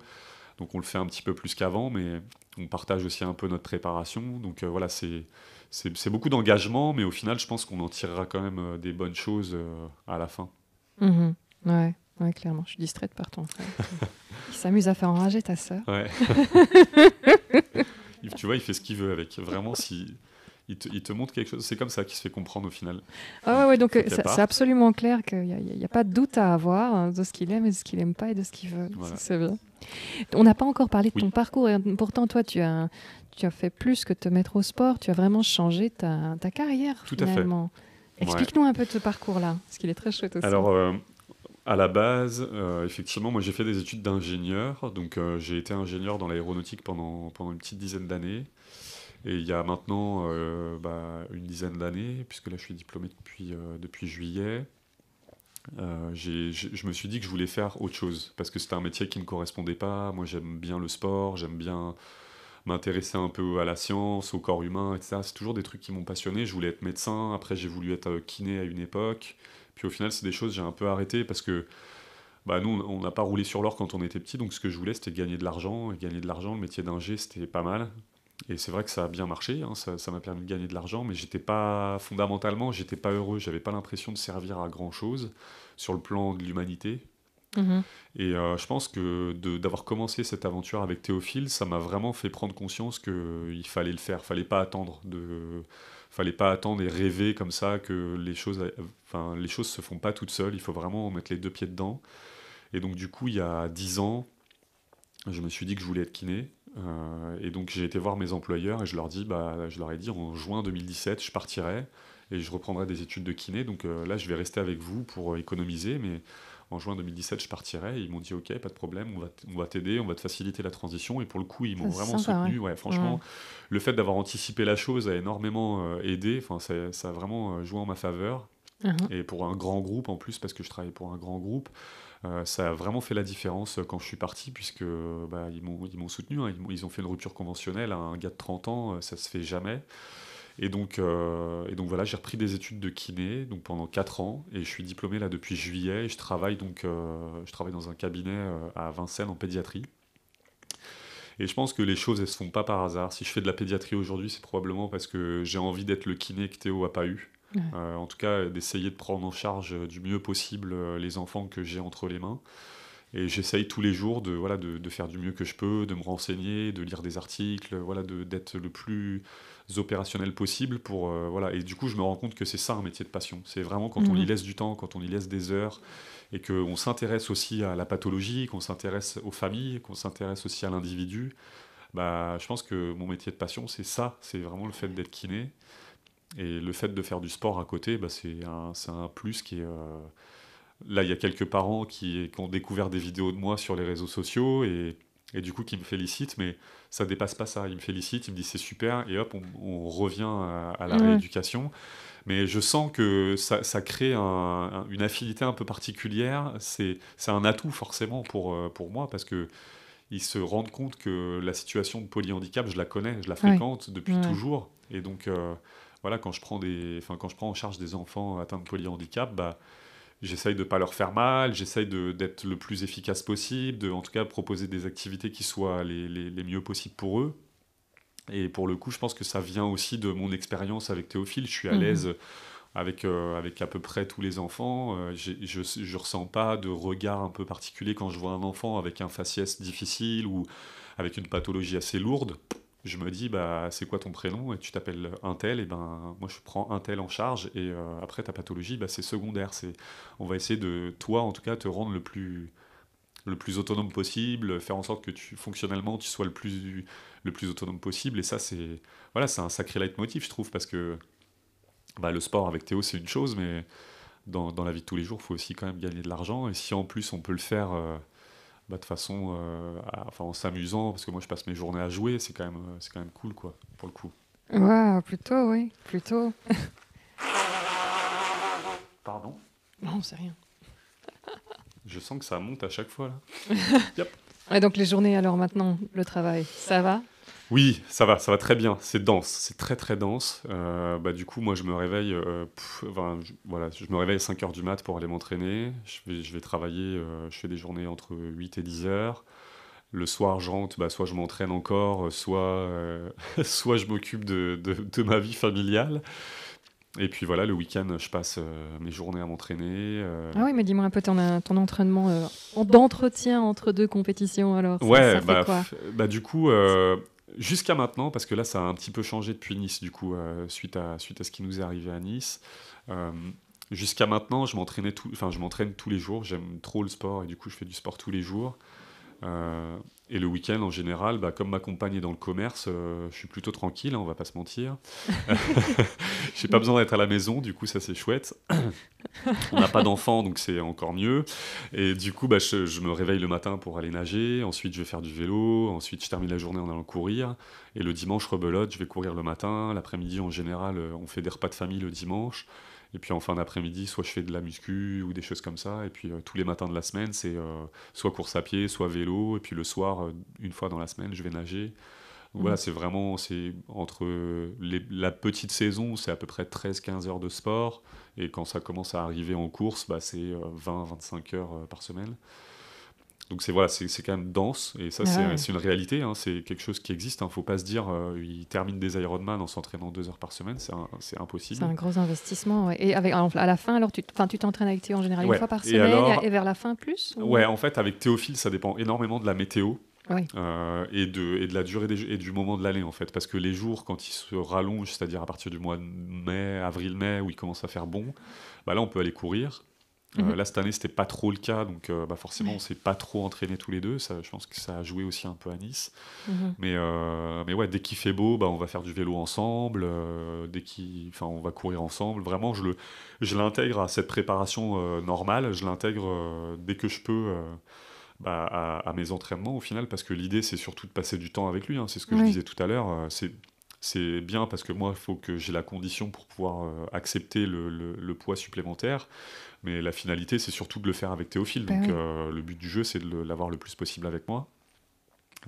Donc on le fait un petit peu plus qu'avant, mais on partage aussi un peu notre préparation. Donc voilà, c'est c'est beaucoup d'engagement, mais au final, je pense qu'on en tirera quand même euh, des bonnes choses euh, à la fin. Mhm. ouais, ouais, clairement. Je suis distraite par ton frère. il s'amuse à faire enrager ta sœur. tu vois, il fait ce qu'il veut avec. Vraiment, si il te, montre quelque chose. C'est comme ça qu'il se fait comprendre au final. Ah ouais, donc euh, c'est absolument clair qu'il n'y a, pas de doute à avoir hein, de ce qu'il aime et de ce qu'il n'aime pas et de ce qu'il veut. C'est bien. On n'a pas encore parlé de ton parcours et euh, pourtant toi tu as, tu as fait plus que te mettre au sport, tu as vraiment changé ta, carrière Tout finalement. Explique-nous un peu de ce parcours-là, parce qu'il est très chouette aussi. Alors, euh, à la base, effectivement, moi j'ai fait des études d'ingénieur, donc j'ai été ingénieur dans l'aéronautique pendant, pendant une petite dizaine d'années. Et il y a maintenant euh, bah, une dizaine d'années, puisque là je suis diplômé depuis, euh, depuis juillet, euh, je me suis dit que je voulais faire autre chose, parce que c'était un métier qui ne me correspondait pas. Moi j'aime bien le sport, j'aime bien m'intéresser un peu à la science, au corps humain, etc. C'est toujours des trucs qui m'ont passionné. Je voulais être médecin, après j'ai voulu être kiné à une époque. Puis au final, c'est des choses que j'ai un peu arrêté parce que bah nous, on n'a pas roulé sur l'or quand on était petit, donc ce que je voulais, c'était gagner de l'argent. Et gagner de l'argent, le métier d'ingé, c'était pas mal. Et c'est vrai que ça a bien marché, hein, ça m'a permis de gagner de l'argent, mais j'étais pas fondamentalement, j'étais pas heureux, j'avais pas l'impression de servir à grand chose sur le plan de l'humanité. Mhm. Et euh, je pense que d'avoir commencé cette aventure avec Théophile, ça m'a vraiment fait prendre conscience qu'il euh, fallait le faire, fallait pas attendre de, fallait pas attendre et rêver comme ça que les choses, enfin les choses se font pas toutes seules. Il faut vraiment mettre les deux pieds dedans. Et donc du coup, il y a dix ans, je me suis dit que je voulais être kiné. Euh, et donc j'ai été voir mes employeurs et je leur, dis, bah, je leur ai dit en juin 2017, je partirai et je reprendrai des études de kiné. Donc euh, là, je vais rester avec vous pour euh, économiser, mais en juin 2017, je partirai. ils m'ont dit, OK, pas de problème, on va, on va t'aider, on va te faciliter la transition. Et pour le coup, ils m'ont vraiment soutenu. Ouais. franchement, le fait d'avoir anticipé la chose a énormément aidé. Enfin, ça, ça, a vraiment joué en ma faveur. Uh-huh. Et pour un grand groupe en plus, parce que je travaille pour un grand groupe, euh, ça a vraiment fait la différence euh, quand je suis parti, puisque bah, ils m'ont soutenu. Hein. ils, ont fait une rupture conventionnelle un gars de 30 ans, euh, ça se fait jamais. Et donc, donc voilà, j'ai repris des études de kiné donc pendant 4 ans et je suis diplômé là depuis juillet. je travaille donc je travaille dans un cabinet à Vincennes en pédiatrie. Et je pense que les choses elles se font pas par hasard. Si je fais de la pédiatrie aujourd'hui, c'est probablement parce que j'ai envie d'être le kiné que Théo a pas eu. Euh, en tout cas, d'essayer de prendre en charge euh, du mieux possible euh, les enfants que j'ai entre les mains. Et j'essaye tous les jours de, voilà, de, faire du mieux que je peux, de me renseigner, de lire des articles, voilà, d'être le plus opérationnel possible et du coup je me rends compte que c'est ça un métier de passion c'est vraiment quand on y mhm. laisse du temps quand on y laisse des heures et qu'on s'intéresse aussi à la pathologie qu'on s'intéresse aux familles qu'on s'intéresse aussi à l'individu bah je pense que mon métier de passion c'est ça c'est vraiment le fait d'être kiné et le fait de faire du sport à côté, bah, c'est un, un, plus qui est. Euh, là, il y a quelques parents qui, qui, ont découvert des vidéos de moi sur les réseaux sociaux et, et, du coup qui me félicitent, mais ça dépasse pas ça. Ils me félicitent, ils me disent c'est super et hop, on, revient à, la rééducation. Mais je sens que ça, crée une affinité un peu particulière. C'est un atout forcément pour, euh, pour moi parce que ils se rendent compte que la situation de polyhandicap, je la connais, je la fréquente depuis toujours. Et donc, euh, voilà, quand je prends des, enfin, quand je prends en charge des enfants atteints de polyhandicap, bah, j'essaye de pas leur faire mal, j'essaye d'être le plus efficace possible, de, en tout cas, proposer des activités qui soient les, les, les mieux possibles pour eux. Et pour le coup, je pense que ça vient aussi de mon expérience avec Théophile. Je suis à mhm. l'aise avec, euh, avec à peu près tous les enfants. Euh, je ne ressens pas de regard un peu particulier quand je vois un enfant avec un faciès difficile ou avec une pathologie assez lourde je me dis bah c'est quoi ton prénom et tu t'appelles un tel et ben moi je prends un tel en charge et euh, après ta pathologie bah, c'est secondaire c'est on va essayer de toi en tout cas te rendre le plus le plus autonome possible faire en sorte que tu fonctionnellement tu sois le plus le plus autonome possible et ça c'est voilà c'est un sacré leitmotiv je trouve parce que bah, le sport avec Théo c'est une chose mais dans, la vie de tous les jours il faut aussi quand même gagner de l'argent et si en plus on peut le faire euh, bah, de façon, euh, enfin, en s'amusant, parce que moi je passe mes journées à jouer, c'est quand même, euh, c'est quand même cool, quoi, pour le coup. Ouais, plutôt, oui, plutôt. Pardon Non, c'est rien. Je sens que ça monte à chaque fois là. yep. donc les journées alors maintenant, le travail, ça va oui, ça va, ça va très bien. C'est dense, c'est très très dense. Euh, bah, du coup, moi, je me réveille, euh, voilà, je me réveille à 5 h du mat pour aller m'entraîner. Je vais, je vais travailler, euh, je fais des journées entre 8 et 10 h Le soir, je rentre, bah, soit je m'entraîne encore, soit, soit je m'occupe de, de, ma vie familiale. Et puis voilà, le week-end, je passe mes journées à m'entraîner. Ah oui, mais dis-moi un peu ton, ton entraînement d'entretien entre deux compétitions alors. Ça, ouais, bah, bah, du coup, Jusqu'à maintenant, parce que là, ça a un petit peu changé depuis Nice, du coup, euh, suite, à, suite à ce qui nous est arrivé à Nice. Euh, jusqu'à maintenant, je m'entraînais tout, enfin, je m'entraîne tous les jours. J'aime trop le sport et du coup, je fais du sport tous les jours. Euh, et le week-end, en général, bah, comme ma compagne est dans le commerce, euh, je suis plutôt tranquille, hein, on va pas se mentir. J'ai pas besoin d'être à la maison, du coup, ça c'est chouette. on n'a pas d'enfant, donc c'est encore mieux. Et du coup, bah, je, je, me réveille le matin pour aller nager, ensuite je vais faire du vélo, ensuite je termine la journée en allant courir. Et le dimanche, rebelote, je vais courir le matin. L'après-midi, en général, euh, on fait des repas de famille le dimanche. Et puis en fin d'après-midi, soit je fais de la muscu ou des choses comme ça. Et puis euh, tous les matins de la semaine, c'est euh, soit course à pied, soit vélo. Et puis le soir, euh, une fois dans la semaine, je vais nager. Voilà, mm. c'est vraiment c'est entre la petite saison, c'est à peu près 13-15 heures de sport. Et quand ça commence à arriver en course, bah, c'est 20-25 heures par semaine donc c'est voilà, c'est quand même dense et ça ah c'est une réalité, hein, c'est quelque chose qui existe. Il hein. ne faut pas se dire euh, il termine des Ironman en s'entraînant deux heures par semaine, c'est impossible. C'est un gros investissement. Et avec à la fin alors tu t'entraînes avec Théo en général une fois par semaine et, vers la fin plus. Ouais, en fait avec Théophile ça dépend énormément de la météo. Euh, et, de, et de la durée et du moment de l'année en fait parce que les jours quand ils se rallongent c'est à dire à partir du mois de mai avril mai où il commence à faire bon bah là on peut aller courir euh, mhm. là, cette année, c'était pas trop le cas, donc euh, bah, forcément, on s'est pas trop entraîné tous les deux. Ça, je pense que ça a joué aussi un peu à Nice. Mhm. Euh, mais, ouais, dès qu'il fait beau, bah, on va faire du vélo ensemble, dès on va courir ensemble. Vraiment, je le, l'intègre à cette préparation normale. Je l'intègre dès que je peux. Bah, à, mes entraînements au final, parce que l'idée c'est surtout de passer du temps avec lui. Hein. C'est ce que je disais tout à l'heure. C'est c'est bien parce que moi, il faut que j'ai la condition pour pouvoir euh, accepter le, poids supplémentaire. Mais la finalité, c'est surtout de le faire avec Théophile. Ben donc, euh, le but du jeu, c'est de l'avoir le plus possible avec moi.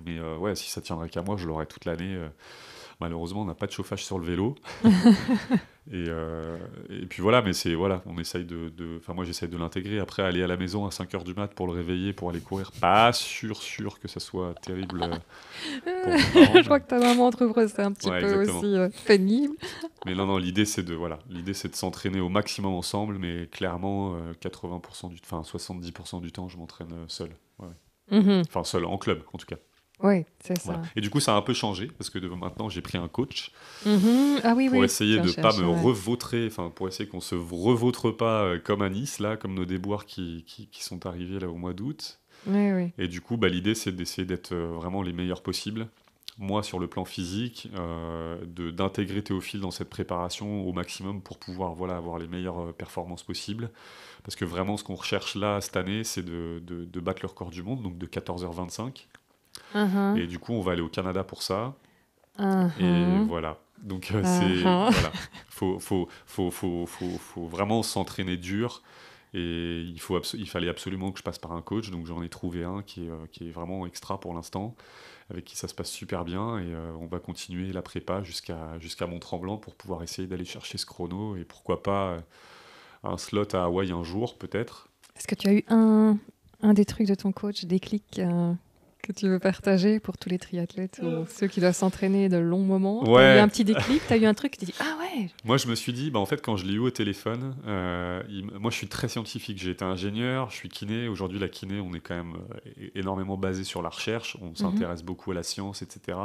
Mais euh, ouais, si ça tiendrait qu'à moi, je l'aurais toute l'année. Malheureusement, on n'a pas de chauffage sur le vélo. Euh, et, puis voilà, mais c'est voilà, on essaye de. Enfin, moi, j'essaye de l'intégrer. Après, aller à la maison à 5 h du mat pour le réveiller, pour aller courir, pas sûr, sûr que ça soit terrible. Euh, je crois que ta maman entreprise, c'est un petit peu aussi euh, pénible. Mais non, non, l'idée, c'est de voilà, l'idée, c'est de s'entraîner au maximum ensemble, mais clairement, 80% du, enfin, 70% du temps, je m'entraîne seul. Mm-hmm. Enfin, seul, en club, en tout cas. Oui, c'est ça. Et du coup, ça a un peu changé parce que maintenant, j'ai pris un coach mm-hmm. ah pour essayer de ne pas me ouais. revautrer, enfin, pour essayer qu'on se revautre pas euh, comme à Nice, là, comme nos déboires qui, qui, sont arrivés là au mois d'août. Et du coup, bah, l'idée, c'est d'essayer d'être euh, vraiment les meilleurs possibles. Moi, sur le plan physique, euh, d'intégrer Théophile dans cette préparation au maximum pour pouvoir voilà, avoir les meilleures performances possibles. Parce que vraiment, ce qu'on recherche là cette année, c'est de, de, de battre le record du monde, donc de 14h25. Uh-huh. Et du coup, on va aller au Canada pour ça. Uh-huh. Et voilà. Donc, euh, uh-huh. c'est. Voilà. Faut, faut, faut, faut vraiment s'entraîner dur. Et il, faut il fallait absolument que je passe par un coach. Donc, j'en ai trouvé un qui est, euh, qui est vraiment extra pour l'instant, avec qui ça se passe super bien. Et euh, on va continuer la prépa jusqu'à jusqu'à Mont-Tremblant pour pouvoir essayer d'aller chercher ce chrono. Et pourquoi pas un slot à Hawaï un jour, peut-être. Est-ce que tu as eu un, un des trucs de ton coach, des clics que tu veux partager pour tous les triathlètes ou euh. ceux qui doivent s'entraîner de longs moments ouais. T'as eu un petit déclic, as eu un truc, tu dit ah ouais. Moi je me suis dit bah en fait quand je l'ai eu au téléphone, euh, moi je suis très scientifique, j'ai été ingénieur, je suis kiné. Aujourd'hui la kiné on est quand même euh, énormément basé sur la recherche, on mmh s'intéresse beaucoup à la science, etc.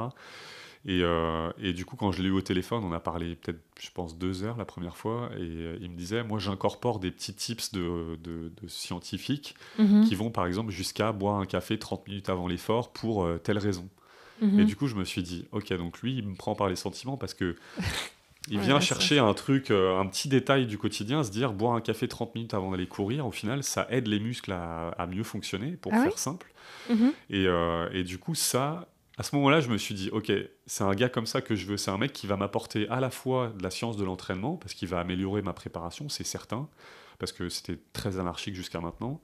Et, euh, et, du coup, quand je l'ai eu au téléphone, on a parlé peut-être, je pense, deux heures la première fois, et euh, il me disait, moi j'incorpore des petits tips de, de, scientifiques mhm. qui vont par exemple jusqu'à boire un café 30 minutes avant l'effort pour euh, telle raison. Mhm. Et du coup, je me suis dit, ok, donc lui, il me prend par les sentiments parce que... Il vient chercher un truc, un petit détail du quotidien, se dire boire un café 30 minutes avant d'aller courir, au final, ça aide les muscles à, mieux fonctionner, pour ah faire simple. Mhm. et, et du coup, ça, à ce moment-là, je me suis dit, ok, c'est un gars comme ça que je veux, c'est un mec qui va m'apporter à la fois de la science de l'entraînement, parce qu'il va améliorer ma préparation, c'est certain, parce que c'était très anarchique jusqu'à maintenant,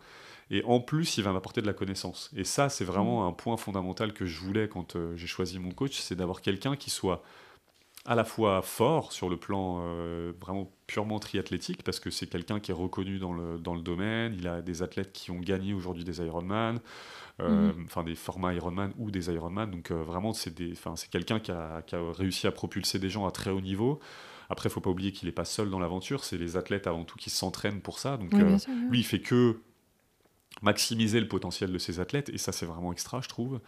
et en plus, il va m'apporter de la connaissance. Et ça, c'est vraiment mmh. un point fondamental que je voulais quand euh, j'ai choisi mon coach, c'est d'avoir quelqu'un qui soit à la fois fort sur le plan euh, vraiment purement triathlétique, parce que c'est quelqu'un qui est reconnu dans le, dans le domaine, il a des athlètes qui ont gagné aujourd'hui des Ironman, euh, mhm. enfin des formats Ironman ou des Ironman, donc euh, vraiment c'est quelqu'un qui a, qui a, réussi à propulser des gens à très haut niveau. Après, il faut pas oublier qu'il n'est pas seul dans l'aventure, c'est les athlètes avant tout qui s'entraînent pour ça, donc lui il fait que maximiser le potentiel de ses athlètes, et ça c'est vraiment extra, je trouve.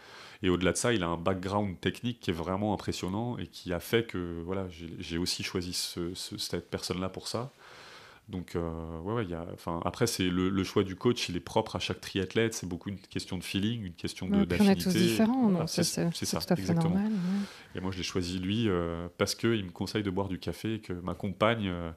Et au-delà de ça, il a un background technique qui est vraiment impressionnant et qui a fait que voilà, j'ai aussi choisi cette personne-là pour ça. Donc, euh, ouais, ouais, y a, après, c'est le, choix du coach, il est propre à chaque triathlète. C'est beaucoup une question de feeling, une question de On est tous différents, ah, c'est ça, tout à fait Normal, Et moi, je l'ai choisi lui parce euh, parce qu'il me conseille de boire du café et que ma compagne. Euh,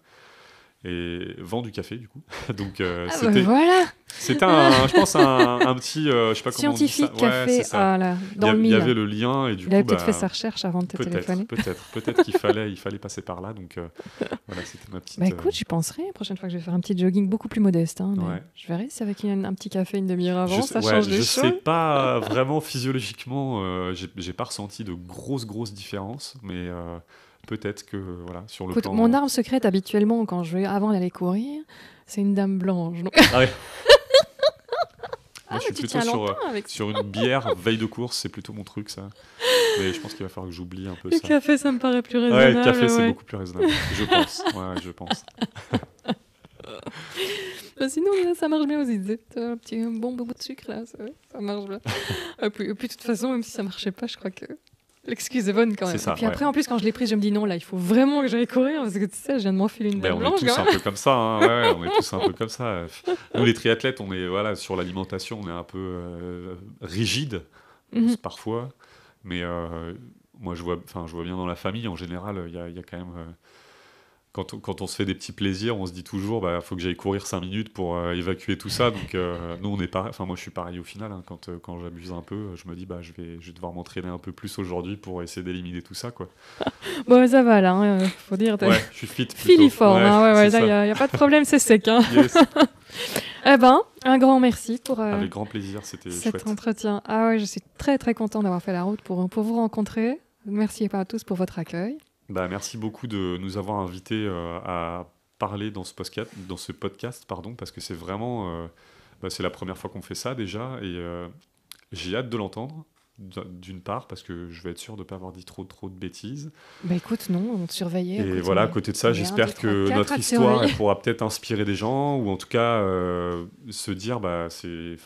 et vend du café du coup. Donc euh, ah bah c'était bah voilà. C'était un, je pense un, un petit, euh, je sais pas comment scientifique ça. café. ça. dans il, y il y avait le lien et du il coup. Il avait peut-être fait bah, sa recherche avant de téléphoner. Peut-être, peut-être qu'il fallait, il fallait passer par là. Donc euh, voilà, c'était ma petite. Bah écoute, j'y penserai. La prochaine fois que je vais faire un petit jogging beaucoup plus modeste, hein, mais je verrai si avec un petit café une demi-heure avant, ça change les choses. Je sais pas vraiment physiologiquement, j'ai pas ressenti de grosses grosses différences, mais peut-être que voilà, sur le plan, Mon arme secrète, habituellement, quand je vais avant d'aller courir, c'est une dame blanche. Ah ouais. Moi, je ah, suis plutôt sur, sur une bière veille de course, c'est plutôt mon truc, ça. Mais je pense qu'il va falloir que j'oublie un peu ça. Le café, ça me paraît plus raisonnable. Ouais, le café, c'est beaucoup plus raisonnable, je pense. Ouais, je pense. Bah, sinon, ça marche bien aux idées. Un petit bon bout de sucre, là, ça, marche bien. Ah, et puis, de toute façon, même si ça marchait pas, je crois que L'excuse est bonne quand même. et puis après, en plus, quand je l'ai prise, je me dis non, là, il faut vraiment que j'aille courir parce que tu sais, je viens de m'enfiler une ben, blanche. On est tous un peu comme ça. Hein. on est tous un peu comme ça. Nous, les triathlètes, on est voilà sur l'alimentation, on est un peu euh, rigide mhm. parfois, mais euh, moi, je vois, enfin, je vois bien dans la famille en général, il y, a quand même. Euh, quand on, se fait des petits plaisirs, on se dit toujours, bah, faut que j'aille courir 5 minutes pour euh, évacuer tout ça. Donc, euh, nous, on est pas. Enfin, moi, je suis pareil au final. Hein. quand, euh, quand j'abuse un peu, je me dis, bah, je vais, je devoir m'entraîner un peu plus aujourd'hui pour essayer d'éliminer tout ça, quoi. bon, ça va, là, hein, faut dire. je suis fit. Filiforme, il hein, ouais, ouais, n'y a, pas de problème, c'est sec. eh ben, un grand merci pour. Avec grand plaisir, c'était Cet entretien. Ah ouais, je suis très, très content d'avoir fait la route pour, pour vous rencontrer. Merci à tous pour votre accueil. Bah, merci beaucoup de nous avoir invités euh, à parler dans ce podcast, dans ce podcast pardon, parce que c'est vraiment. Euh, bah, c'est la première fois qu'on fait ça déjà, et euh, j'ai hâte de l'entendre. D'une part, parce que je vais être sûr de ne pas avoir dit trop trop de bêtises. Bah, écoute, non, on te surveillait. Et voilà, à côté de ça, j'espère que notre histoire pourra peut-être inspirer des gens, ou en tout cas se dire, bah, c'est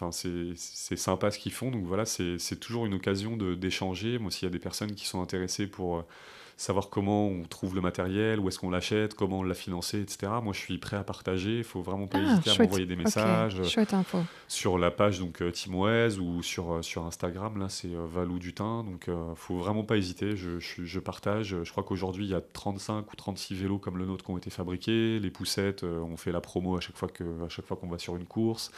sympa ce qu'ils font. Donc voilà, c'est toujours une occasion d'échanger. Moi, s'il y a des personnes qui sont intéressées pour savoir comment on trouve le matériel, où est-ce qu'on l'achète, comment on l'a financé, etc. Moi, je suis prêt à partager. Il faut vraiment pas ah, hésiter à m'envoyer des messages euh, sur la page donc euh, ou sur, euh, sur Instagram. Là, c'est Valou Dutin. Donc, faut vraiment pas hésiter. Je, je, partage. Je crois qu'aujourd'hui, il y a 35 ou 36 vélos comme le nôtre qui ont été fabriqués. Les poussettes, on fait la promo à chaque fois que à chaque fois qu'on va sur une course.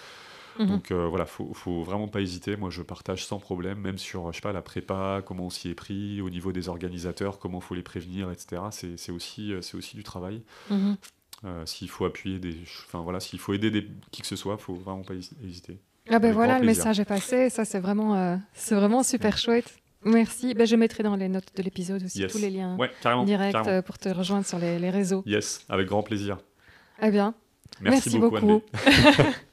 Mhm. Donc euh, voilà, faut, faut vraiment pas hésiter. Moi, je partage sans problème, même sur, je sais pas, la prépa, comment on s'y est pris, au niveau des organisateurs, comment faut les prévenir, etc. C'est aussi, euh, aussi du travail. Mhm. Euh, s'il faut appuyer des, enfin voilà, s'il faut aider qui que ce soit, faut vraiment pas hésiter. Ah ben voilà, le message est passé. Ça, c'est vraiment, c'est vraiment super chouette. Merci. Ben, je mettrai dans les notes de l'épisode aussi tous les liens ouais, carrément, pour te rejoindre sur les, réseaux. Yes, avec grand plaisir. Eh bien, merci, beaucoup.